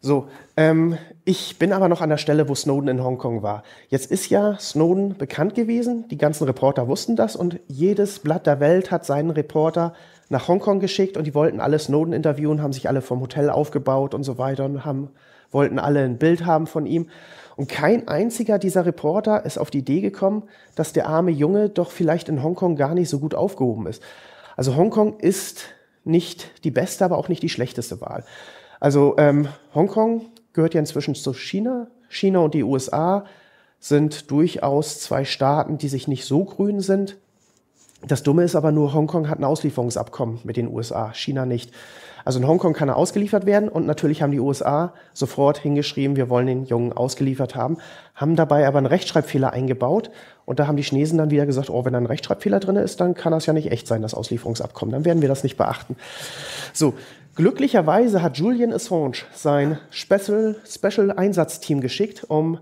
So, ähm, ich bin aber noch an der Stelle, wo Snowden in Hongkong war. Jetzt ist ja Snowden bekannt gewesen, die ganzen Reporter wussten das und jedes Blatt der Welt hat seinen Reporter nach Hongkong geschickt und die wollten alle Snowden interviewen, haben sich alle vom Hotel aufgebaut und so weiter und haben, wollten alle ein Bild haben von ihm. Und kein einziger dieser Reporter ist auf die Idee gekommen, dass der arme Junge doch vielleicht in Hongkong gar nicht so gut aufgehoben ist. Also Hongkong ist nicht die beste, aber auch nicht die schlechteste Wahl. Also ähm, Hongkong gehört ja inzwischen zu China. China und die USA sind durchaus zwei Staaten, die sich nicht so grün sind. Das Dumme ist aber nur, Hongkong hat ein Auslieferungsabkommen mit den USA, China nicht. Also in Hongkong kann er ausgeliefert werden und natürlich haben die USA sofort hingeschrieben, wir wollen den Jungen ausgeliefert haben, haben dabei aber einen Rechtschreibfehler eingebaut und da haben die Chinesen dann wieder gesagt, oh, wenn da ein Rechtschreibfehler drin ist, dann kann das ja nicht echt sein, das Auslieferungsabkommen, dann werden wir das nicht beachten. So, glücklicherweise hat Julian Assange sein Special, Special Einsatzteam geschickt, um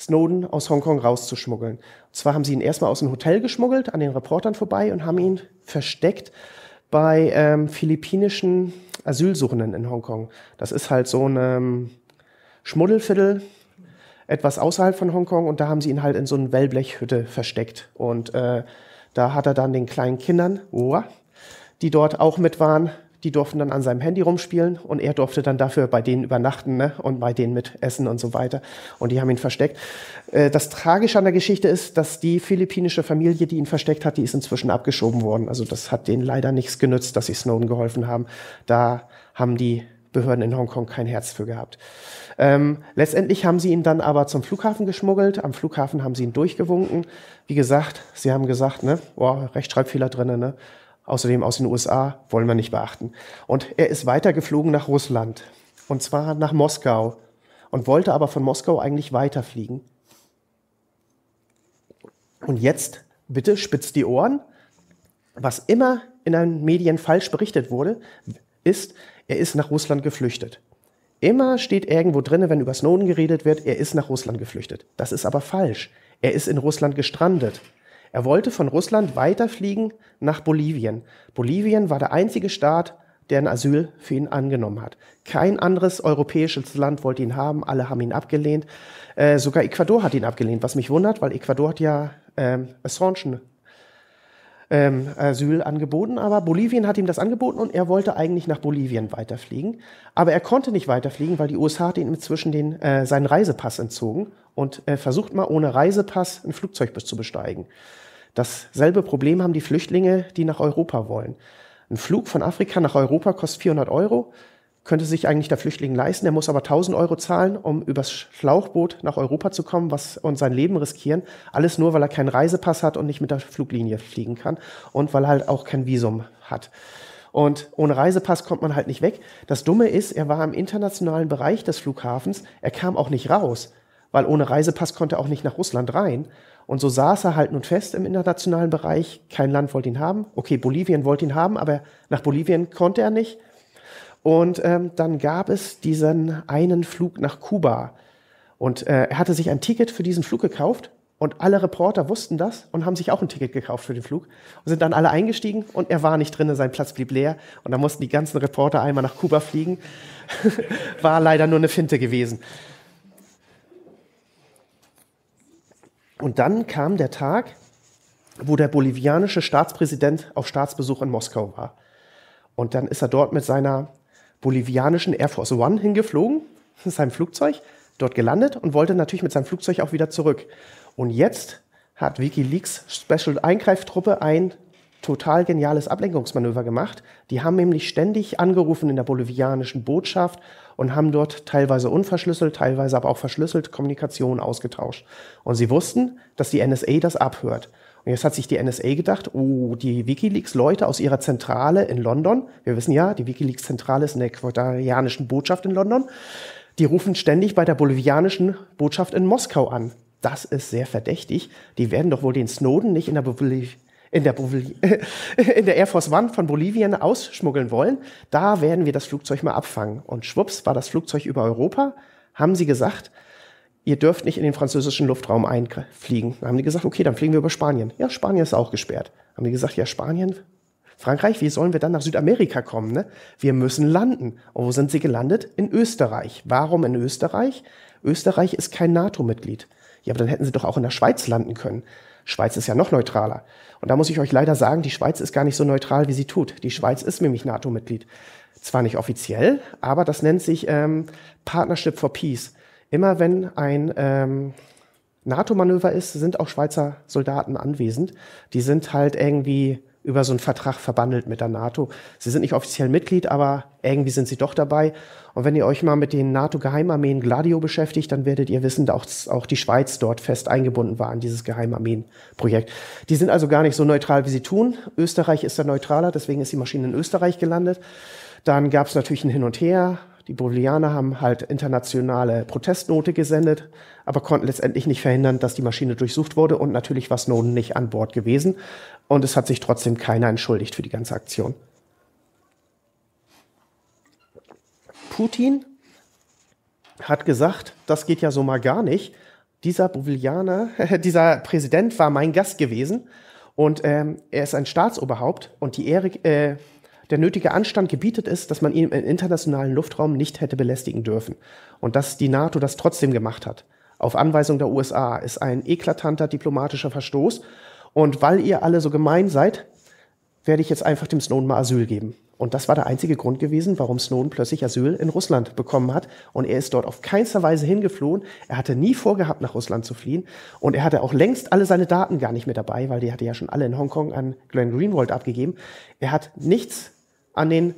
Snowden aus Hongkong rauszuschmuggeln. Und zwar haben sie ihn erstmal aus dem Hotel geschmuggelt, an den Reportern vorbei und haben ihn versteckt bei ähm, philippinischen Asylsuchenden in Hongkong. Das ist halt so ein ähm, Schmuddelviertel, etwas außerhalb von Hongkong und da haben sie ihn halt in so eine Wellblechhütte versteckt. Und äh, da hat er dann den kleinen Kindern, die dort auch mit waren, die durften dann an seinem Handy rumspielen und er durfte dann dafür bei denen übernachten ne? und bei denen mit essen und so weiter. Und die haben ihn versteckt. Äh, das Tragische an der Geschichte ist, dass die philippinische Familie, die ihn versteckt hat, die ist inzwischen abgeschoben worden. Also das hat denen leider nichts genützt, dass sie Snowden geholfen haben. Da haben die Behörden in Hongkong kein Herz für gehabt. Ähm, letztendlich haben sie ihn dann aber zum Flughafen geschmuggelt. Am Flughafen haben sie ihn durchgewunken. Wie gesagt, sie haben gesagt, ne, boah, Rechtschreibfehler drinnen, ne, außerdem aus den USA, wollen wir nicht beachten. Und er ist weitergeflogen nach Russland, und zwar nach Moskau, und wollte aber von Moskau eigentlich weiterfliegen. Und jetzt, bitte spitzt die Ohren, was immer in den Medien falsch berichtet wurde, ist, er ist nach Russland geflüchtet. Immer steht irgendwo drin, wenn über Snowden geredet wird, er ist nach Russland geflüchtet. Das ist aber falsch. Er ist in Russland gestrandet. Er wollte von Russland weiterfliegen nach Bolivien. Bolivien war der einzige Staat, der ein Asyl für ihn angenommen hat. Kein anderes europäisches Land wollte ihn haben, alle haben ihn abgelehnt. Äh, sogar Ecuador hat ihn abgelehnt, was mich wundert, weil Ecuador hat ja ähm, Assange ähm, Asyl angeboten, aber Bolivien hat ihm das angeboten und er wollte eigentlich nach Bolivien weiterfliegen. Aber er konnte nicht weiterfliegen, weil die USA hat ihm inzwischen den, äh, seinen Reisepass entzogen und äh, versucht mal ohne Reisepass ein Flugzeug zu besteigen. Dasselbe Problem haben die Flüchtlinge, die nach Europa wollen. Ein Flug von Afrika nach Europa kostet 400 Euro könnte sich eigentlich der Flüchtling leisten. Er muss aber 1000 Euro zahlen, um übers Schlauchboot nach Europa zu kommen was, und sein Leben riskieren. Alles nur, weil er keinen Reisepass hat und nicht mit der Fluglinie fliegen kann und weil er halt auch kein Visum hat. Und ohne Reisepass kommt man halt nicht weg. Das Dumme ist, er war im internationalen Bereich des Flughafens. Er kam auch nicht raus, weil ohne Reisepass konnte er auch nicht nach Russland rein. Und so saß er halt nun fest im internationalen Bereich. Kein Land wollte ihn haben. Okay, Bolivien wollte ihn haben, aber nach Bolivien konnte er nicht und ähm, dann gab es diesen einen Flug nach Kuba. Und äh, er hatte sich ein Ticket für diesen Flug gekauft. Und alle Reporter wussten das und haben sich auch ein Ticket gekauft für den Flug und sind dann alle eingestiegen und er war nicht drin, sein Platz blieb leer und dann mussten die ganzen Reporter einmal nach Kuba fliegen. *laughs* war leider nur eine Finte gewesen. Und dann kam der Tag, wo der bolivianische Staatspräsident auf Staatsbesuch in Moskau war. Und dann ist er dort mit seiner bolivianischen Air Force One hingeflogen, *laughs* in seinem Flugzeug, dort gelandet und wollte natürlich mit seinem Flugzeug auch wieder zurück. Und jetzt hat Wikileaks Special Eingreiftruppe ein total geniales Ablenkungsmanöver gemacht. Die haben nämlich ständig angerufen in der bolivianischen Botschaft und haben dort teilweise unverschlüsselt, teilweise aber auch verschlüsselt Kommunikation ausgetauscht. Und sie wussten, dass die NSA das abhört. Und jetzt hat sich die NSA gedacht, oh, die Wikileaks-Leute aus ihrer Zentrale in London, wir wissen ja, die Wikileaks-Zentrale ist in der ecuadorianischen Botschaft in London, die rufen ständig bei der bolivianischen Botschaft in Moskau an. Das ist sehr verdächtig. Die werden doch wohl den Snowden nicht in der Boliv in der, *laughs* in der Air Force One von Bolivien ausschmuggeln wollen. Da werden wir das Flugzeug mal abfangen. Und schwupps war das Flugzeug über Europa, haben sie gesagt, ihr dürft nicht in den französischen Luftraum einfliegen. Dann haben die gesagt, okay, dann fliegen wir über Spanien. Ja, Spanien ist auch gesperrt. Haben die gesagt, ja, Spanien, Frankreich, wie sollen wir dann nach Südamerika kommen? Ne? Wir müssen landen. Und wo sind sie gelandet? In Österreich. Warum in Österreich? Österreich ist kein NATO-Mitglied. Ja, aber dann hätten sie doch auch in der Schweiz landen können. Schweiz ist ja noch neutraler. Und da muss ich euch leider sagen, die Schweiz ist gar nicht so neutral, wie sie tut. Die Schweiz ist nämlich NATO-Mitglied. Zwar nicht offiziell, aber das nennt sich ähm, Partnership for Peace. Immer wenn ein ähm, NATO-Manöver ist, sind auch Schweizer Soldaten anwesend. Die sind halt irgendwie über so einen Vertrag verbandelt mit der NATO. Sie sind nicht offiziell Mitglied, aber irgendwie sind sie doch dabei. Und wenn ihr euch mal mit den NATO-Geheimarmeen Gladio beschäftigt, dann werdet ihr wissen, dass auch die Schweiz dort fest eingebunden war an dieses Geheimarmeen-Projekt. Die sind also gar nicht so neutral, wie sie tun. Österreich ist da neutraler, deswegen ist die Maschine in Österreich gelandet. Dann gab es natürlich ein Hin und Her. Die Bolivianer haben halt internationale Protestnote gesendet, aber konnten letztendlich nicht verhindern, dass die Maschine durchsucht wurde und natürlich war Snowden nicht an Bord gewesen und es hat sich trotzdem keiner entschuldigt für die ganze Aktion. Putin hat gesagt, das geht ja so mal gar nicht. Dieser Bolivianer, *laughs* dieser Präsident war mein Gast gewesen und ähm, er ist ein Staatsoberhaupt und die Ehre, äh, der nötige Anstand gebietet ist, dass man ihn im internationalen Luftraum nicht hätte belästigen dürfen. Und dass die NATO das trotzdem gemacht hat, auf Anweisung der USA, ist ein eklatanter diplomatischer Verstoß. Und weil ihr alle so gemein seid, werde ich jetzt einfach dem Snowden mal Asyl geben. Und das war der einzige Grund gewesen, warum Snowden plötzlich Asyl in Russland bekommen hat. Und er ist dort auf keinster Weise hingeflohen. Er hatte nie vorgehabt, nach Russland zu fliehen. Und er hatte auch längst alle seine Daten gar nicht mehr dabei, weil die hatte ja schon alle in Hongkong an Glenn Greenwald abgegeben. Er hat nichts an den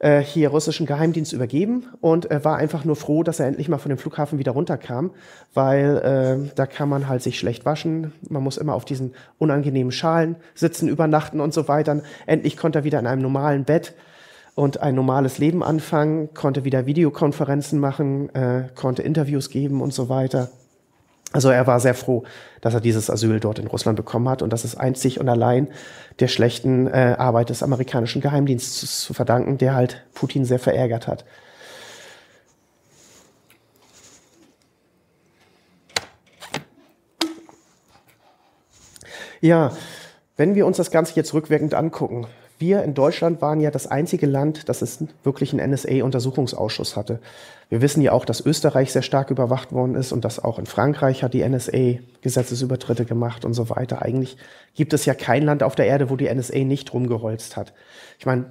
äh, hier russischen Geheimdienst übergeben und äh, war einfach nur froh, dass er endlich mal von dem Flughafen wieder runterkam, weil äh, da kann man halt sich schlecht waschen, man muss immer auf diesen unangenehmen Schalen sitzen, übernachten und so weiter. Endlich konnte er wieder in einem normalen Bett und ein normales Leben anfangen, konnte wieder Videokonferenzen machen, äh, konnte Interviews geben und so weiter. Also er war sehr froh, dass er dieses Asyl dort in Russland bekommen hat und das ist einzig und allein der schlechten äh, Arbeit des amerikanischen Geheimdienstes zu verdanken, der halt Putin sehr verärgert hat. Ja, wenn wir uns das Ganze jetzt rückwirkend angucken, wir in Deutschland waren ja das einzige Land, das es wirklich einen NSA-Untersuchungsausschuss hatte. Wir wissen ja auch, dass Österreich sehr stark überwacht worden ist und dass auch in Frankreich hat die NSA Gesetzesübertritte gemacht und so weiter. Eigentlich gibt es ja kein Land auf der Erde, wo die NSA nicht rumgeholzt hat. Ich meine,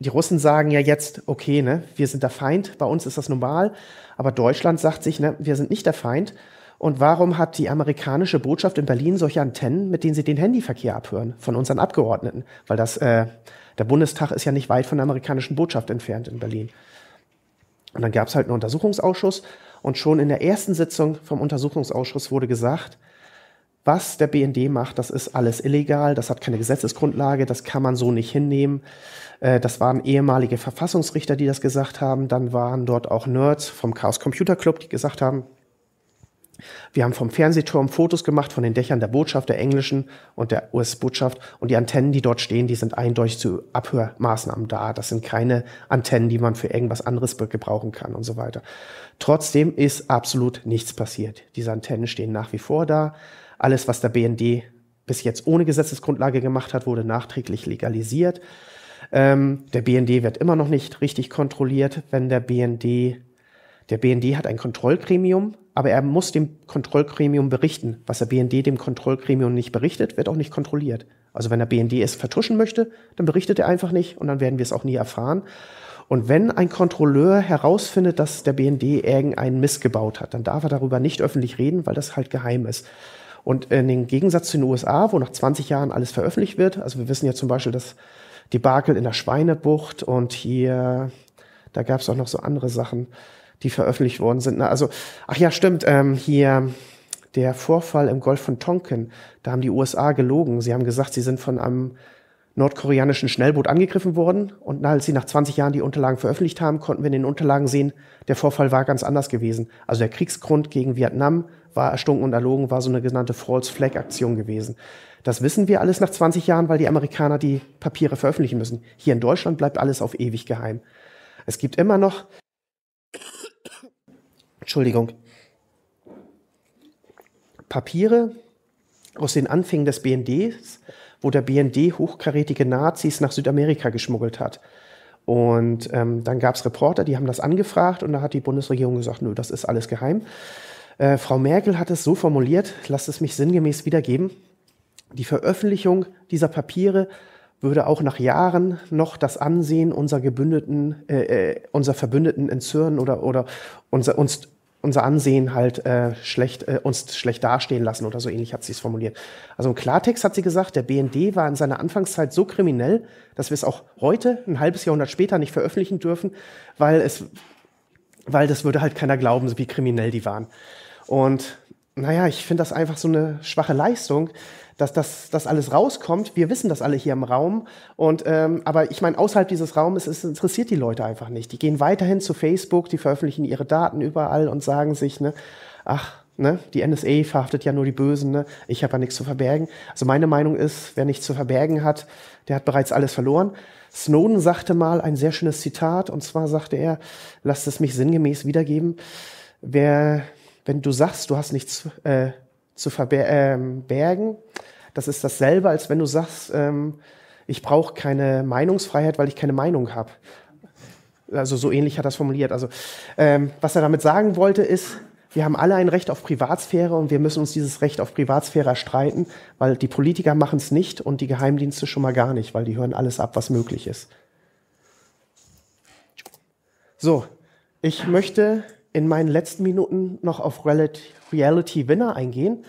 die Russen sagen ja jetzt, okay, ne, wir sind der Feind, bei uns ist das normal, aber Deutschland sagt sich, ne, wir sind nicht der Feind und warum hat die amerikanische Botschaft in Berlin solche Antennen, mit denen sie den Handyverkehr abhören von unseren Abgeordneten? Weil das, äh, der Bundestag ist ja nicht weit von der amerikanischen Botschaft entfernt in Berlin. Und dann gab es halt einen Untersuchungsausschuss. Und schon in der ersten Sitzung vom Untersuchungsausschuss wurde gesagt, was der BND macht, das ist alles illegal, das hat keine Gesetzesgrundlage, das kann man so nicht hinnehmen. Äh, das waren ehemalige Verfassungsrichter, die das gesagt haben. Dann waren dort auch Nerds vom Chaos Computer Club, die gesagt haben, wir haben vom Fernsehturm Fotos gemacht von den Dächern der Botschaft, der englischen und der US-Botschaft. Und die Antennen, die dort stehen, die sind eindeutig zu Abhörmaßnahmen da. Das sind keine Antennen, die man für irgendwas anderes gebrauchen kann und so weiter. Trotzdem ist absolut nichts passiert. Diese Antennen stehen nach wie vor da. Alles, was der BND bis jetzt ohne Gesetzesgrundlage gemacht hat, wurde nachträglich legalisiert. Ähm, der BND wird immer noch nicht richtig kontrolliert, wenn der BND, der BND hat ein Kontrollgremium, aber er muss dem Kontrollgremium berichten. Was der BND dem Kontrollgremium nicht berichtet, wird auch nicht kontrolliert. Also wenn der BND es vertuschen möchte, dann berichtet er einfach nicht und dann werden wir es auch nie erfahren. Und wenn ein Kontrolleur herausfindet, dass der BND irgendeinen Mist gebaut hat, dann darf er darüber nicht öffentlich reden, weil das halt geheim ist. Und in den Gegensatz zu den USA, wo nach 20 Jahren alles veröffentlicht wird, also wir wissen ja zum Beispiel dass die Barkel in der Schweinebucht und hier, da gab es auch noch so andere Sachen, die veröffentlicht worden sind. Na, also, ach ja, stimmt, ähm, hier der Vorfall im Golf von Tonkin, da haben die USA gelogen. Sie haben gesagt, sie sind von einem nordkoreanischen Schnellboot angegriffen worden und als sie nach 20 Jahren die Unterlagen veröffentlicht haben, konnten wir in den Unterlagen sehen, der Vorfall war ganz anders gewesen. Also der Kriegsgrund gegen Vietnam war erstunken und erlogen, war so eine genannte False Flag Aktion gewesen. Das wissen wir alles nach 20 Jahren, weil die Amerikaner die Papiere veröffentlichen müssen. Hier in Deutschland bleibt alles auf ewig geheim. Es gibt immer noch Entschuldigung, Papiere aus den Anfängen des BNDs, wo der BND hochkarätige Nazis nach Südamerika geschmuggelt hat. Und ähm, dann gab es Reporter, die haben das angefragt und da hat die Bundesregierung gesagt, nö, das ist alles geheim. Äh, Frau Merkel hat es so formuliert, lasst es mich sinngemäß wiedergeben, die Veröffentlichung dieser Papiere würde auch nach Jahren noch das Ansehen unserer Gebündeten, äh, äh unserer Verbündeten entzürnen oder, oder unser, uns unser Ansehen halt äh, schlecht, äh, uns schlecht dastehen lassen oder so ähnlich hat sie es formuliert. Also im Klartext hat sie gesagt, der BND war in seiner Anfangszeit so kriminell, dass wir es auch heute, ein halbes Jahrhundert später, nicht veröffentlichen dürfen, weil es, weil das würde halt keiner glauben, wie kriminell die waren. Und naja, ich finde das einfach so eine schwache Leistung, dass das das alles rauskommt. Wir wissen das alle hier im Raum. Und ähm, aber ich meine, außerhalb dieses Raumes es interessiert die Leute einfach nicht. Die gehen weiterhin zu Facebook, die veröffentlichen ihre Daten überall und sagen sich, ne, ach, Ne? Die NSA verhaftet ja nur die Bösen, ne? ich habe ja nichts zu verbergen. Also meine Meinung ist, wer nichts zu verbergen hat, der hat bereits alles verloren. Snowden sagte mal ein sehr schönes Zitat, und zwar sagte er, lasst es mich sinngemäß wiedergeben, wer, wenn du sagst, du hast nichts äh, zu verbergen, ähm, äh, das ist dasselbe, als wenn du sagst, ähm, ich brauche keine Meinungsfreiheit, weil ich keine Meinung habe. Also so ähnlich hat er es formuliert. Also ähm, was er damit sagen wollte ist, wir haben alle ein Recht auf Privatsphäre und wir müssen uns dieses Recht auf Privatsphäre erstreiten, weil die Politiker machen es nicht und die Geheimdienste schon mal gar nicht, weil die hören alles ab, was möglich ist. So, ich möchte in meinen letzten Minuten noch auf Reality Winner eingehen.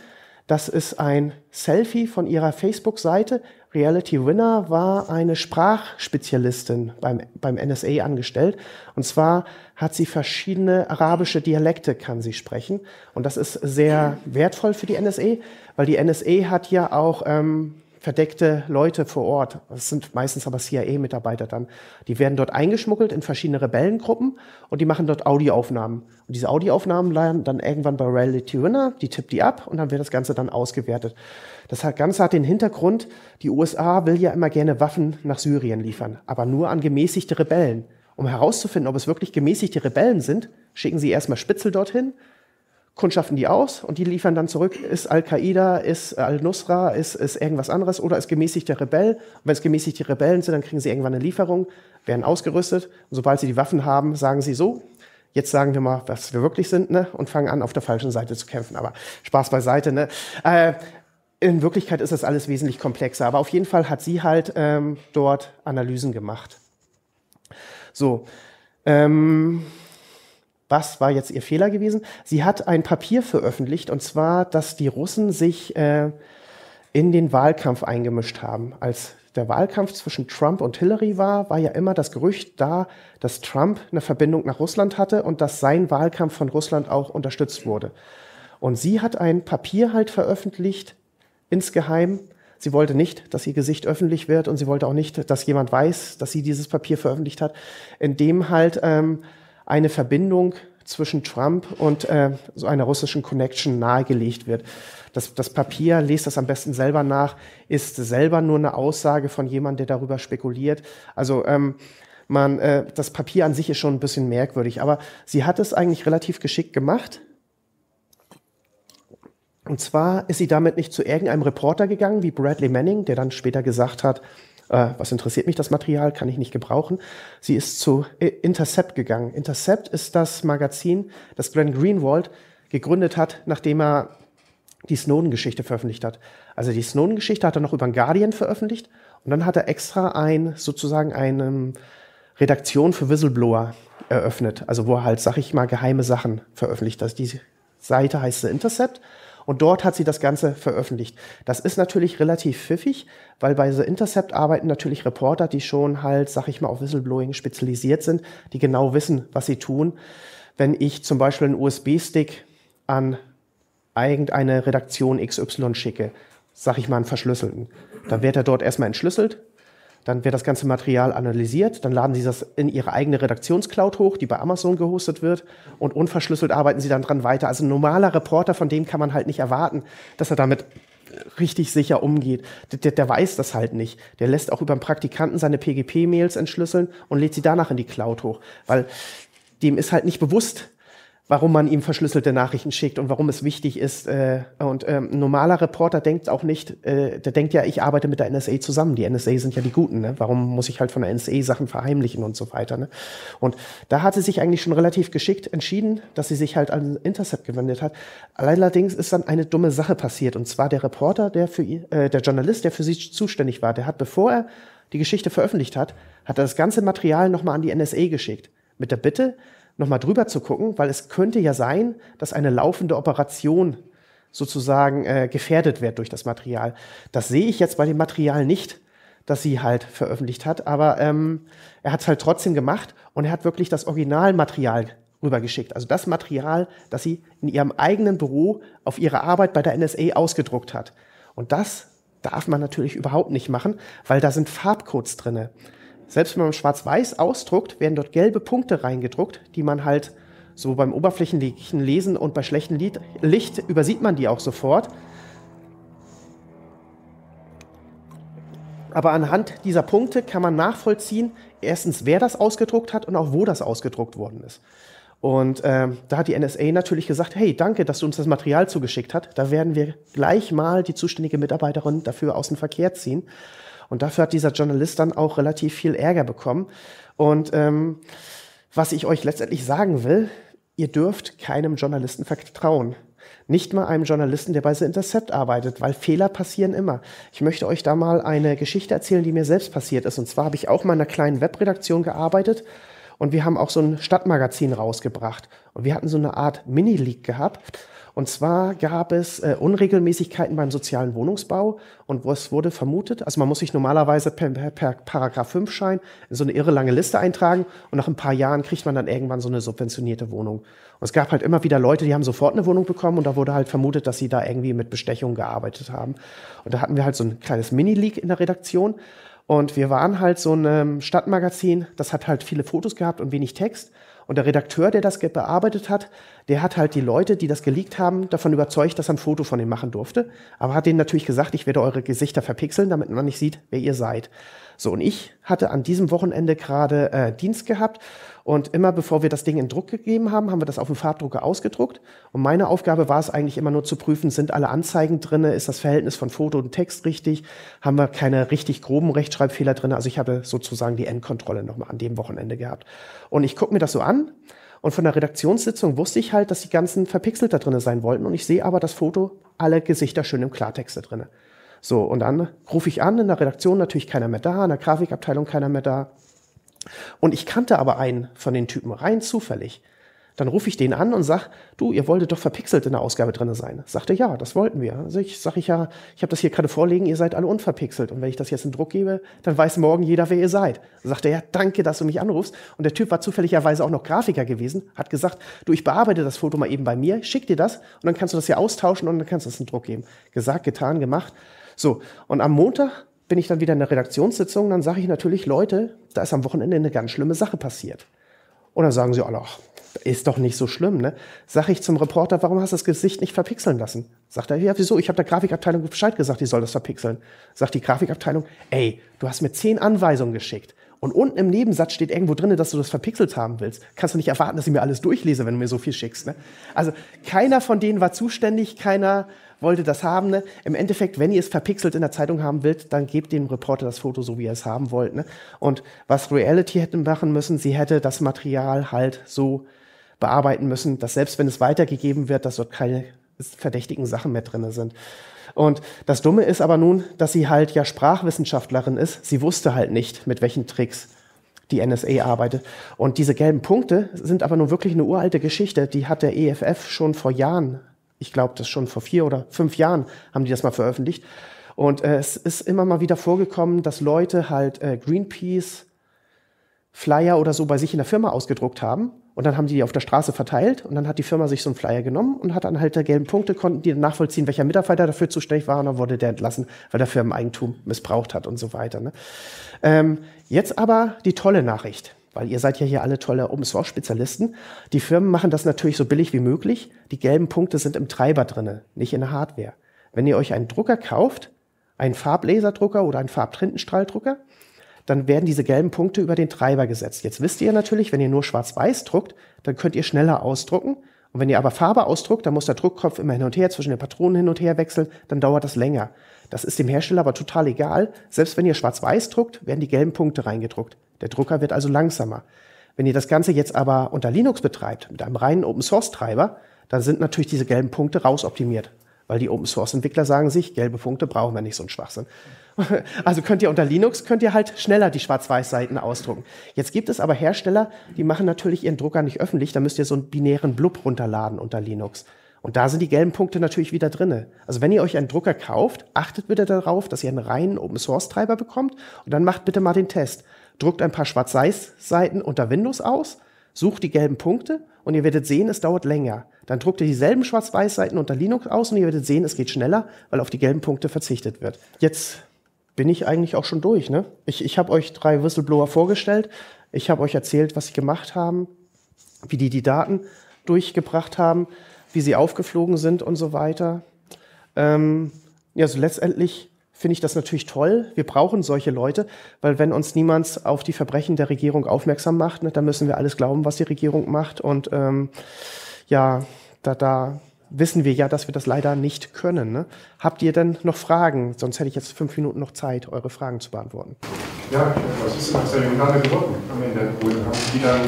Das ist ein Selfie von ihrer Facebook-Seite. Reality Winner war eine Sprachspezialistin beim, beim NSA angestellt. Und zwar hat sie verschiedene arabische Dialekte, kann sie sprechen. Und das ist sehr wertvoll für die NSA, weil die NSA hat ja auch ähm, verdeckte Leute vor Ort. Das sind meistens aber CIA-Mitarbeiter dann. Die werden dort eingeschmuggelt in verschiedene Rebellengruppen und die machen dort Audioaufnahmen. Und diese Audioaufnahmen landen dann irgendwann bei Reality Winner, die tippt die ab und dann wird das Ganze dann ausgewertet. Das Ganze hat den Hintergrund, die USA will ja immer gerne Waffen nach Syrien liefern, aber nur an gemäßigte Rebellen. Um herauszufinden, ob es wirklich gemäßigte Rebellen sind, schicken sie erstmal Spitzel dorthin, kundschaften die aus und die liefern dann zurück, ist Al-Qaida, ist Al-Nusra, ist, ist irgendwas anderes oder ist gemäßigter Rebell. Und wenn es gemäßigte Rebellen sind, dann kriegen sie irgendwann eine Lieferung, werden ausgerüstet und sobald sie die Waffen haben, sagen sie so, jetzt sagen wir mal, was wir wirklich sind ne? und fangen an, auf der falschen Seite zu kämpfen. Aber Spaß beiseite. Ne? Äh, in Wirklichkeit ist das alles wesentlich komplexer. Aber auf jeden Fall hat sie halt ähm, dort Analysen gemacht. So. Ähm was war jetzt ihr Fehler gewesen? Sie hat ein Papier veröffentlicht, und zwar, dass die Russen sich äh, in den Wahlkampf eingemischt haben. Als der Wahlkampf zwischen Trump und Hillary war, war ja immer das Gerücht da, dass Trump eine Verbindung nach Russland hatte und dass sein Wahlkampf von Russland auch unterstützt wurde. Und sie hat ein Papier halt veröffentlicht, insgeheim. Sie wollte nicht, dass ihr Gesicht öffentlich wird und sie wollte auch nicht, dass jemand weiß, dass sie dieses Papier veröffentlicht hat, in dem halt... Ähm, eine Verbindung zwischen Trump und äh, so einer russischen Connection nahegelegt wird. Das, das Papier, lest das am besten selber nach, ist selber nur eine Aussage von jemandem, der darüber spekuliert. Also ähm, man, äh, das Papier an sich ist schon ein bisschen merkwürdig, aber sie hat es eigentlich relativ geschickt gemacht. Und zwar ist sie damit nicht zu irgendeinem Reporter gegangen, wie Bradley Manning, der dann später gesagt hat, äh, was interessiert mich das Material, kann ich nicht gebrauchen. Sie ist zu Intercept gegangen. Intercept ist das Magazin, das Glenn Greenwald gegründet hat, nachdem er die Snowden-Geschichte veröffentlicht hat. Also die Snowden-Geschichte hat er noch über den Guardian veröffentlicht und dann hat er extra ein, sozusagen eine Redaktion für Whistleblower eröffnet, also wo er halt, sag ich mal, geheime Sachen veröffentlicht. hat. Also die Seite heißt The Intercept und dort hat sie das Ganze veröffentlicht. Das ist natürlich relativ pfiffig, weil bei The Intercept arbeiten natürlich Reporter, die schon halt, sag ich mal, auf Whistleblowing spezialisiert sind, die genau wissen, was sie tun. Wenn ich zum Beispiel einen USB-Stick an irgendeine Redaktion XY schicke, sag ich mal, einen verschlüsselten, dann wird er dort erstmal entschlüsselt, dann wird das ganze Material analysiert, dann laden Sie das in Ihre eigene Redaktionscloud hoch, die bei Amazon gehostet wird und unverschlüsselt arbeiten Sie dann dran weiter. Also ein normaler Reporter, von dem kann man halt nicht erwarten, dass er damit richtig sicher umgeht. Der, der, weiß das halt nicht. Der lässt auch über einen Praktikanten seine PGP-Mails entschlüsseln und lädt sie danach in die Cloud hoch, weil dem ist halt nicht bewusst, warum man ihm verschlüsselte Nachrichten schickt und warum es wichtig ist. Äh, und ähm, ein normaler Reporter denkt auch nicht, äh, der denkt ja, ich arbeite mit der NSA zusammen. Die NSA sind ja die Guten. Ne? Warum muss ich halt von der NSA Sachen verheimlichen und so weiter? Ne? Und da hat sie sich eigentlich schon relativ geschickt entschieden, dass sie sich halt an Intercept gewendet hat. Allerdings ist dann eine dumme Sache passiert. Und zwar der Reporter, der für äh, der Journalist, der für sie zuständig war, der hat, bevor er die Geschichte veröffentlicht hat, hat er das ganze Material nochmal an die NSA geschickt. Mit der Bitte, nochmal drüber zu gucken, weil es könnte ja sein, dass eine laufende Operation sozusagen äh, gefährdet wird durch das Material. Das sehe ich jetzt bei dem Material nicht, das sie halt veröffentlicht hat, aber ähm, er hat es halt trotzdem gemacht und er hat wirklich das Originalmaterial rübergeschickt. Also das Material, das sie in ihrem eigenen Büro auf ihre Arbeit bei der NSA ausgedruckt hat. Und das darf man natürlich überhaupt nicht machen, weil da sind Farbcodes drinne. Selbst wenn man schwarz-weiß ausdruckt, werden dort gelbe Punkte reingedruckt, die man halt so beim oberflächlichen Lesen und bei schlechtem Licht übersieht man die auch sofort. Aber anhand dieser Punkte kann man nachvollziehen, erstens, wer das ausgedruckt hat und auch wo das ausgedruckt worden ist. Und ähm, da hat die NSA natürlich gesagt, hey, danke, dass du uns das Material zugeschickt hast. Da werden wir gleich mal die zuständige Mitarbeiterin dafür aus dem Verkehr ziehen. Und dafür hat dieser Journalist dann auch relativ viel Ärger bekommen. Und ähm, was ich euch letztendlich sagen will, ihr dürft keinem Journalisten vertrauen. Nicht mal einem Journalisten, der bei The Intercept arbeitet, weil Fehler passieren immer. Ich möchte euch da mal eine Geschichte erzählen, die mir selbst passiert ist. Und zwar habe ich auch mal in einer kleinen Webredaktion gearbeitet und wir haben auch so ein Stadtmagazin rausgebracht. Und wir hatten so eine Art Mini-League gehabt. Und zwar gab es äh, Unregelmäßigkeiten beim sozialen Wohnungsbau und wo es wurde vermutet, also man muss sich normalerweise per, per per Paragraph 5 Schein in so eine irre lange Liste eintragen und nach ein paar Jahren kriegt man dann irgendwann so eine subventionierte Wohnung. Und es gab halt immer wieder Leute, die haben sofort eine Wohnung bekommen und da wurde halt vermutet, dass sie da irgendwie mit Bestechung gearbeitet haben. Und da hatten wir halt so ein kleines mini leak in der Redaktion. Und wir waren halt so ein Stadtmagazin, das hat halt viele Fotos gehabt und wenig Text. Und der Redakteur, der das bearbeitet hat, der hat halt die Leute, die das geleakt haben, davon überzeugt, dass er ein Foto von denen machen durfte. Aber hat denen natürlich gesagt, ich werde eure Gesichter verpixeln, damit man nicht sieht, wer ihr seid. So, und ich hatte an diesem Wochenende gerade äh, Dienst gehabt und immer bevor wir das Ding in Druck gegeben haben, haben wir das auf dem Farbdrucker ausgedruckt. Und meine Aufgabe war es eigentlich immer nur zu prüfen, sind alle Anzeigen drinne, ist das Verhältnis von Foto und Text richtig, haben wir keine richtig groben Rechtschreibfehler drinne. Also ich habe sozusagen die Endkontrolle nochmal an dem Wochenende gehabt. Und ich gucke mir das so an. Und von der Redaktionssitzung wusste ich halt, dass die ganzen verpixelt da drinne sein wollten. Und ich sehe aber das Foto, alle Gesichter schön im Klartext da drinne. So, und dann rufe ich an, in der Redaktion natürlich keiner mehr da, in der Grafikabteilung keiner mehr da. Und ich kannte aber einen von den Typen rein zufällig. Dann rufe ich den an und sag, du, ihr wolltet doch verpixelt in der Ausgabe drin sein. Sagt er, ja, das wollten wir. Also ich sage ich ja, ich habe das hier gerade vorlegen, ihr seid alle unverpixelt. Und wenn ich das jetzt in Druck gebe, dann weiß morgen jeder, wer ihr seid. Sagt er, ja, danke, dass du mich anrufst. Und der Typ war zufälligerweise auch noch Grafiker gewesen, hat gesagt, du, ich bearbeite das Foto mal eben bei mir, schick dir das und dann kannst du das hier austauschen und dann kannst du es in Druck geben. Gesagt, getan, gemacht. So, und am Montag bin ich dann wieder in der Redaktionssitzung, dann sage ich natürlich, Leute, da ist am Wochenende eine ganz schlimme Sache passiert. Und dann sagen sie alle, oh, ach, ist doch nicht so schlimm, ne? Sag ich zum Reporter, warum hast du das Gesicht nicht verpixeln lassen? Sagt er, ja, wieso? Ich habe der Grafikabteilung Bescheid gesagt, die soll das verpixeln. Sagt die Grafikabteilung, ey, du hast mir zehn Anweisungen geschickt. Und unten im Nebensatz steht irgendwo drin, dass du das verpixelt haben willst. Kannst du nicht erwarten, dass ich mir alles durchlese, wenn du mir so viel schickst. Ne? Also keiner von denen war zuständig, keiner wollte das haben. Ne? Im Endeffekt, wenn ihr es verpixelt in der Zeitung haben wollt, dann gebt dem Reporter das Foto so, wie ihr es haben wollt. Ne? Und was Reality hätte machen müssen, sie hätte das Material halt so bearbeiten müssen, dass selbst wenn es weitergegeben wird, dass dort keine verdächtigen Sachen mehr drin sind. Und das Dumme ist aber nun, dass sie halt ja Sprachwissenschaftlerin ist. Sie wusste halt nicht, mit welchen Tricks die NSA arbeitet. Und diese gelben Punkte sind aber nun wirklich eine uralte Geschichte. Die hat der EFF schon vor Jahren ich glaube, das schon vor vier oder fünf Jahren haben die das mal veröffentlicht. Und äh, es ist immer mal wieder vorgekommen, dass Leute halt äh, Greenpeace Flyer oder so bei sich in der Firma ausgedruckt haben. Und dann haben die die auf der Straße verteilt und dann hat die Firma sich so einen Flyer genommen und hat dann halt der gelben Punkte, konnten die nachvollziehen, welcher Mitarbeiter dafür zuständig war und dann wurde der entlassen, weil der Firmeneigentum missbraucht hat und so weiter. Ne? Ähm, jetzt aber die tolle Nachricht weil ihr seid ja hier alle tolle Open Source Spezialisten. Die Firmen machen das natürlich so billig wie möglich. Die gelben Punkte sind im Treiber drinne, nicht in der Hardware. Wenn ihr euch einen Drucker kauft, einen Farblaserdrucker oder einen Farbtrintenstrahldrucker, dann werden diese gelben Punkte über den Treiber gesetzt. Jetzt wisst ihr natürlich, wenn ihr nur schwarz-weiß druckt, dann könnt ihr schneller ausdrucken. Und wenn ihr aber Farbe ausdruckt, dann muss der Druckkopf immer hin und her zwischen den Patronen hin und her wechseln, dann dauert das länger. Das ist dem Hersteller aber total egal. Selbst wenn ihr schwarz-weiß druckt, werden die gelben Punkte reingedruckt. Der Drucker wird also langsamer. Wenn ihr das Ganze jetzt aber unter Linux betreibt, mit einem reinen Open-Source-Treiber, dann sind natürlich diese gelben Punkte rausoptimiert, weil die Open-Source-Entwickler sagen sich, gelbe Punkte brauchen wir nicht so ein Schwachsinn. *laughs* Also könnt ihr unter Linux, könnt ihr halt schneller die Schwarz-Weiß-Seiten ausdrucken. Jetzt gibt es aber Hersteller, die machen natürlich ihren Drucker nicht öffentlich, da müsst ihr so einen binären Blub runterladen unter Linux. Und da sind die gelben Punkte natürlich wieder drinne. Also wenn ihr euch einen Drucker kauft, achtet bitte darauf, dass ihr einen reinen Open-Source-Treiber bekommt und dann macht bitte mal den Test druckt ein paar Schwarz-Weiß-Seiten unter Windows aus, sucht die gelben Punkte und ihr werdet sehen, es dauert länger. Dann druckt ihr dieselben Schwarz-Weiß-Seiten unter Linux aus und ihr werdet sehen, es geht schneller, weil auf die gelben Punkte verzichtet wird. Jetzt bin ich eigentlich auch schon durch. Ne? Ich, ich habe euch drei Whistleblower vorgestellt. Ich habe euch erzählt, was sie gemacht haben, wie die die Daten durchgebracht haben, wie sie aufgeflogen sind und so weiter. Ähm, ja, also letztendlich finde ich das natürlich toll. Wir brauchen solche Leute, weil wenn uns niemand auf die Verbrechen der Regierung aufmerksam macht, ne, dann müssen wir alles glauben, was die Regierung macht. Und ähm, ja, da, da wissen wir ja, dass wir das leider nicht können. Ne? Habt ihr denn noch Fragen? Sonst hätte ich jetzt fünf Minuten noch Zeit, eure Fragen zu beantworten. Ja, was ist denn aus der Jugendhilfe geworden am Ende? Haben die dann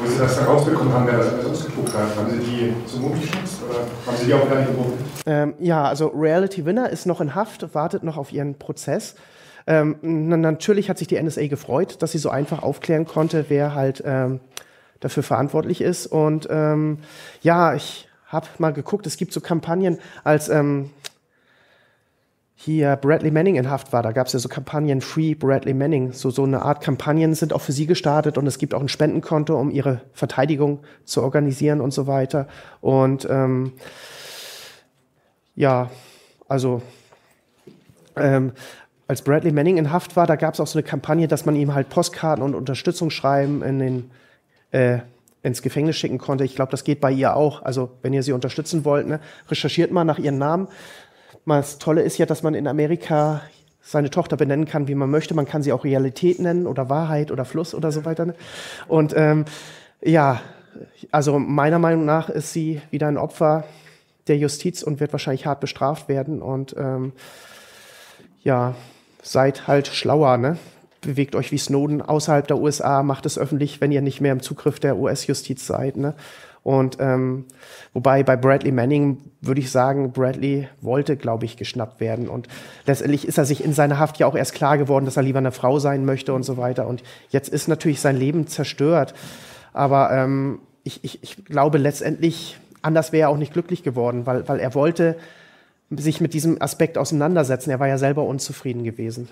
wo Sie das dann rausbekommen haben, wer das alles geguckt hat? Haben Sie die zum Mund geschubst oder haben Sie die auch gar nicht gebucht? Ähm, ja, also Reality Winner ist noch in Haft, wartet noch auf ihren Prozess. Ähm, natürlich hat sich die NSA gefreut, dass sie so einfach aufklären konnte, wer halt ähm, dafür verantwortlich ist. Und ähm, ja, ich habe mal geguckt, es gibt so Kampagnen, als ähm, hier Bradley Manning in Haft war. Da gab es ja so Kampagnen Free Bradley Manning. So, so eine Art Kampagnen sind auch für sie gestartet und es gibt auch ein Spendenkonto, um ihre Verteidigung zu organisieren und so weiter. Und ähm, ja, also ähm, als Bradley Manning in Haft war, da gab es auch so eine Kampagne, dass man ihm halt Postkarten und Unterstützungsschreiben in den äh, ins Gefängnis schicken konnte. Ich glaube, das geht bei ihr auch. Also wenn ihr sie unterstützen wollt, ne, recherchiert mal nach ihren Namen. Das Tolle ist ja, dass man in Amerika seine Tochter benennen kann, wie man möchte. Man kann sie auch Realität nennen oder Wahrheit oder Fluss oder so weiter. Ne? Und ähm, ja, also meiner Meinung nach ist sie wieder ein Opfer der Justiz und wird wahrscheinlich hart bestraft werden. Und ähm, ja, seid halt schlauer, ne? Bewegt euch wie Snowden außerhalb der USA, macht es öffentlich, wenn ihr nicht mehr im Zugriff der US-Justiz seid, ne? Und ähm, wobei bei Bradley Manning würde ich sagen, Bradley wollte, glaube ich, geschnappt werden. Und letztendlich ist er sich in seiner Haft ja auch erst klar geworden, dass er lieber eine Frau sein möchte und so weiter. Und jetzt ist natürlich sein Leben zerstört. Aber ähm, ich, ich, ich glaube letztendlich, anders wäre er auch nicht glücklich geworden, weil, weil er wollte sich mit diesem Aspekt auseinandersetzen. Er war ja selber unzufrieden gewesen.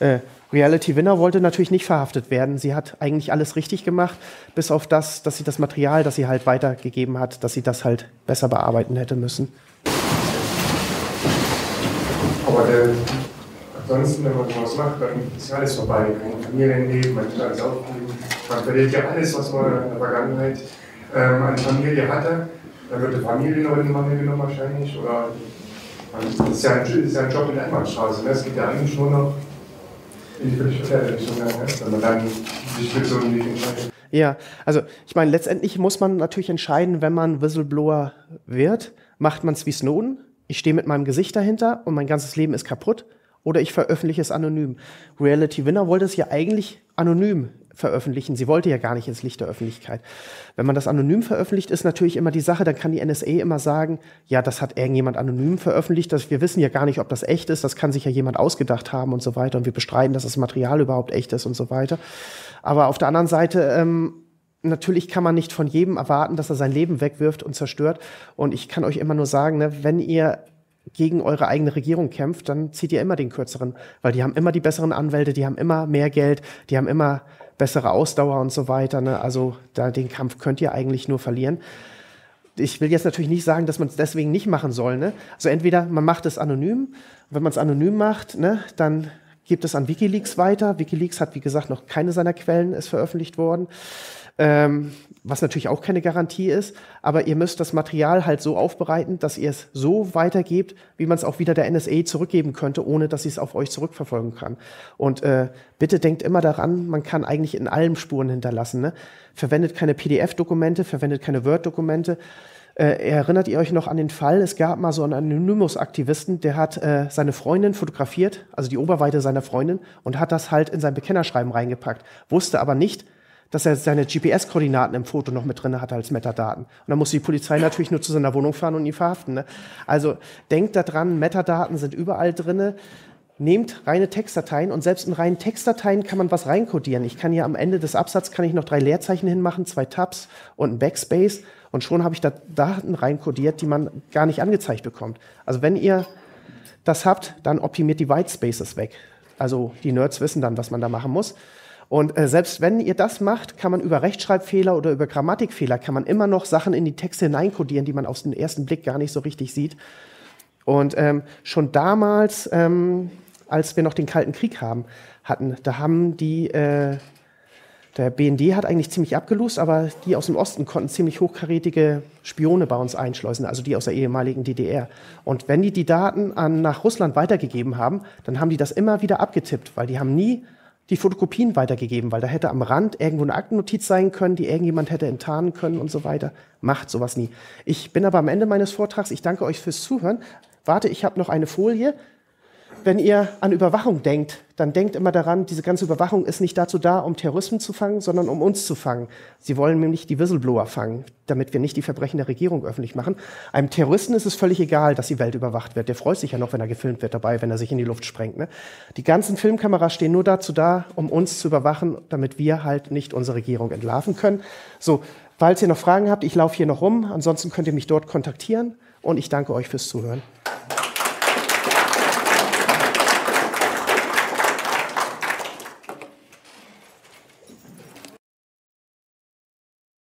Äh, Reality Winner wollte natürlich nicht verhaftet werden. Sie hat eigentlich alles richtig gemacht, bis auf das, dass sie das Material, das sie halt weitergegeben hat, dass sie das halt besser bearbeiten hätte müssen. Aber der, äh, ansonsten, wenn man sowas macht, dann ist ja alles vorbei. Man Kein Familienleben, man kann alles aufgeben. Man verliert ja alles, was man in der Vergangenheit ähm, an Familie hatte. Da wird die Familie noch in die Mangel genommen wahrscheinlich. Oder, man, das, ist ja ein, ist ja ein Job in der Einbahnstraße. Ne? Es gibt ja eigentlich nur noch ja, also ich meine, letztendlich muss man natürlich entscheiden, wenn man Whistleblower wird, macht man es wie Snowden, ich stehe mit meinem Gesicht dahinter und mein ganzes Leben ist kaputt, oder ich veröffentliche es anonym. Reality Winner wollte es ja eigentlich anonym veröffentlichen. Sie wollte ja gar nicht ins Licht der Öffentlichkeit. Wenn man das anonym veröffentlicht, ist natürlich immer die Sache, dann kann die NSA immer sagen, ja, das hat irgendjemand anonym veröffentlicht, dass wir wissen ja gar nicht, ob das echt ist, das kann sich ja jemand ausgedacht haben und so weiter und wir bestreiten, dass das Material überhaupt echt ist und so weiter. Aber auf der anderen Seite, ähm, natürlich kann man nicht von jedem erwarten, dass er sein Leben wegwirft und zerstört. Und ich kann euch immer nur sagen, ne, wenn ihr gegen eure eigene Regierung kämpft, dann zieht ihr immer den kürzeren, weil die haben immer die besseren Anwälte, die haben immer mehr Geld, die haben immer bessere Ausdauer und so weiter. Ne? Also da, den Kampf könnt ihr eigentlich nur verlieren. Ich will jetzt natürlich nicht sagen, dass man es deswegen nicht machen soll. Ne? Also entweder man macht es anonym, wenn man es anonym macht, ne, dann gibt es an Wikileaks weiter. Wikileaks hat, wie gesagt, noch keine seiner Quellen ist veröffentlicht worden. Ähm, was natürlich auch keine Garantie ist, aber ihr müsst das Material halt so aufbereiten, dass ihr es so weitergebt, wie man es auch wieder der NSA zurückgeben könnte, ohne dass sie es auf euch zurückverfolgen kann. Und äh, bitte denkt immer daran, man kann eigentlich in allem Spuren hinterlassen. Ne? Verwendet keine PDF-Dokumente, verwendet keine Word-Dokumente. Äh, erinnert ihr euch noch an den Fall? Es gab mal so einen Anonymous-Aktivisten, der hat äh, seine Freundin fotografiert, also die Oberweite seiner Freundin, und hat das halt in sein Bekennerschreiben reingepackt. Wusste aber nicht, dass er seine GPS-Koordinaten im Foto noch mit drin hat als Metadaten. Und dann muss die Polizei natürlich nur zu seiner Wohnung fahren und ihn verhaften. Ne? Also denkt daran, Metadaten sind überall drinne. Nehmt reine Textdateien und selbst in reinen Textdateien kann man was reinkodieren. Ich kann hier am Ende des Absatzes kann ich noch drei Leerzeichen hinmachen, zwei Tabs und ein Backspace und schon habe ich da Daten reinkodiert, die man gar nicht angezeigt bekommt. Also wenn ihr das habt, dann optimiert die Whitespaces weg. Also die Nerds wissen dann, was man da machen muss. Und äh, selbst wenn ihr das macht, kann man über Rechtschreibfehler oder über Grammatikfehler, kann man immer noch Sachen in die Texte hineinkodieren, die man aus dem ersten Blick gar nicht so richtig sieht. Und ähm, schon damals, ähm, als wir noch den Kalten Krieg haben, hatten, da haben die, äh, der BND hat eigentlich ziemlich abgelost, aber die aus dem Osten konnten ziemlich hochkarätige Spione bei uns einschleusen, also die aus der ehemaligen DDR. Und wenn die die Daten an, nach Russland weitergegeben haben, dann haben die das immer wieder abgetippt, weil die haben nie die Fotokopien weitergegeben, weil da hätte am Rand irgendwo eine Aktennotiz sein können, die irgendjemand hätte enttarnen können und so weiter. Macht sowas nie. Ich bin aber am Ende meines Vortrags. Ich danke euch fürs Zuhören. Warte, ich habe noch eine Folie wenn ihr an Überwachung denkt, dann denkt immer daran, diese ganze Überwachung ist nicht dazu da, um Terrorismus zu fangen, sondern um uns zu fangen. Sie wollen nämlich die Whistleblower fangen, damit wir nicht die Verbrechen der Regierung öffentlich machen. Einem Terroristen ist es völlig egal, dass die Welt überwacht wird. Der freut sich ja noch, wenn er gefilmt wird dabei, wenn er sich in die Luft sprengt. Ne? Die ganzen Filmkameras stehen nur dazu da, um uns zu überwachen, damit wir halt nicht unsere Regierung entlarven können. So, falls ihr noch Fragen habt, ich laufe hier noch rum. Ansonsten könnt ihr mich dort kontaktieren und ich danke euch fürs Zuhören.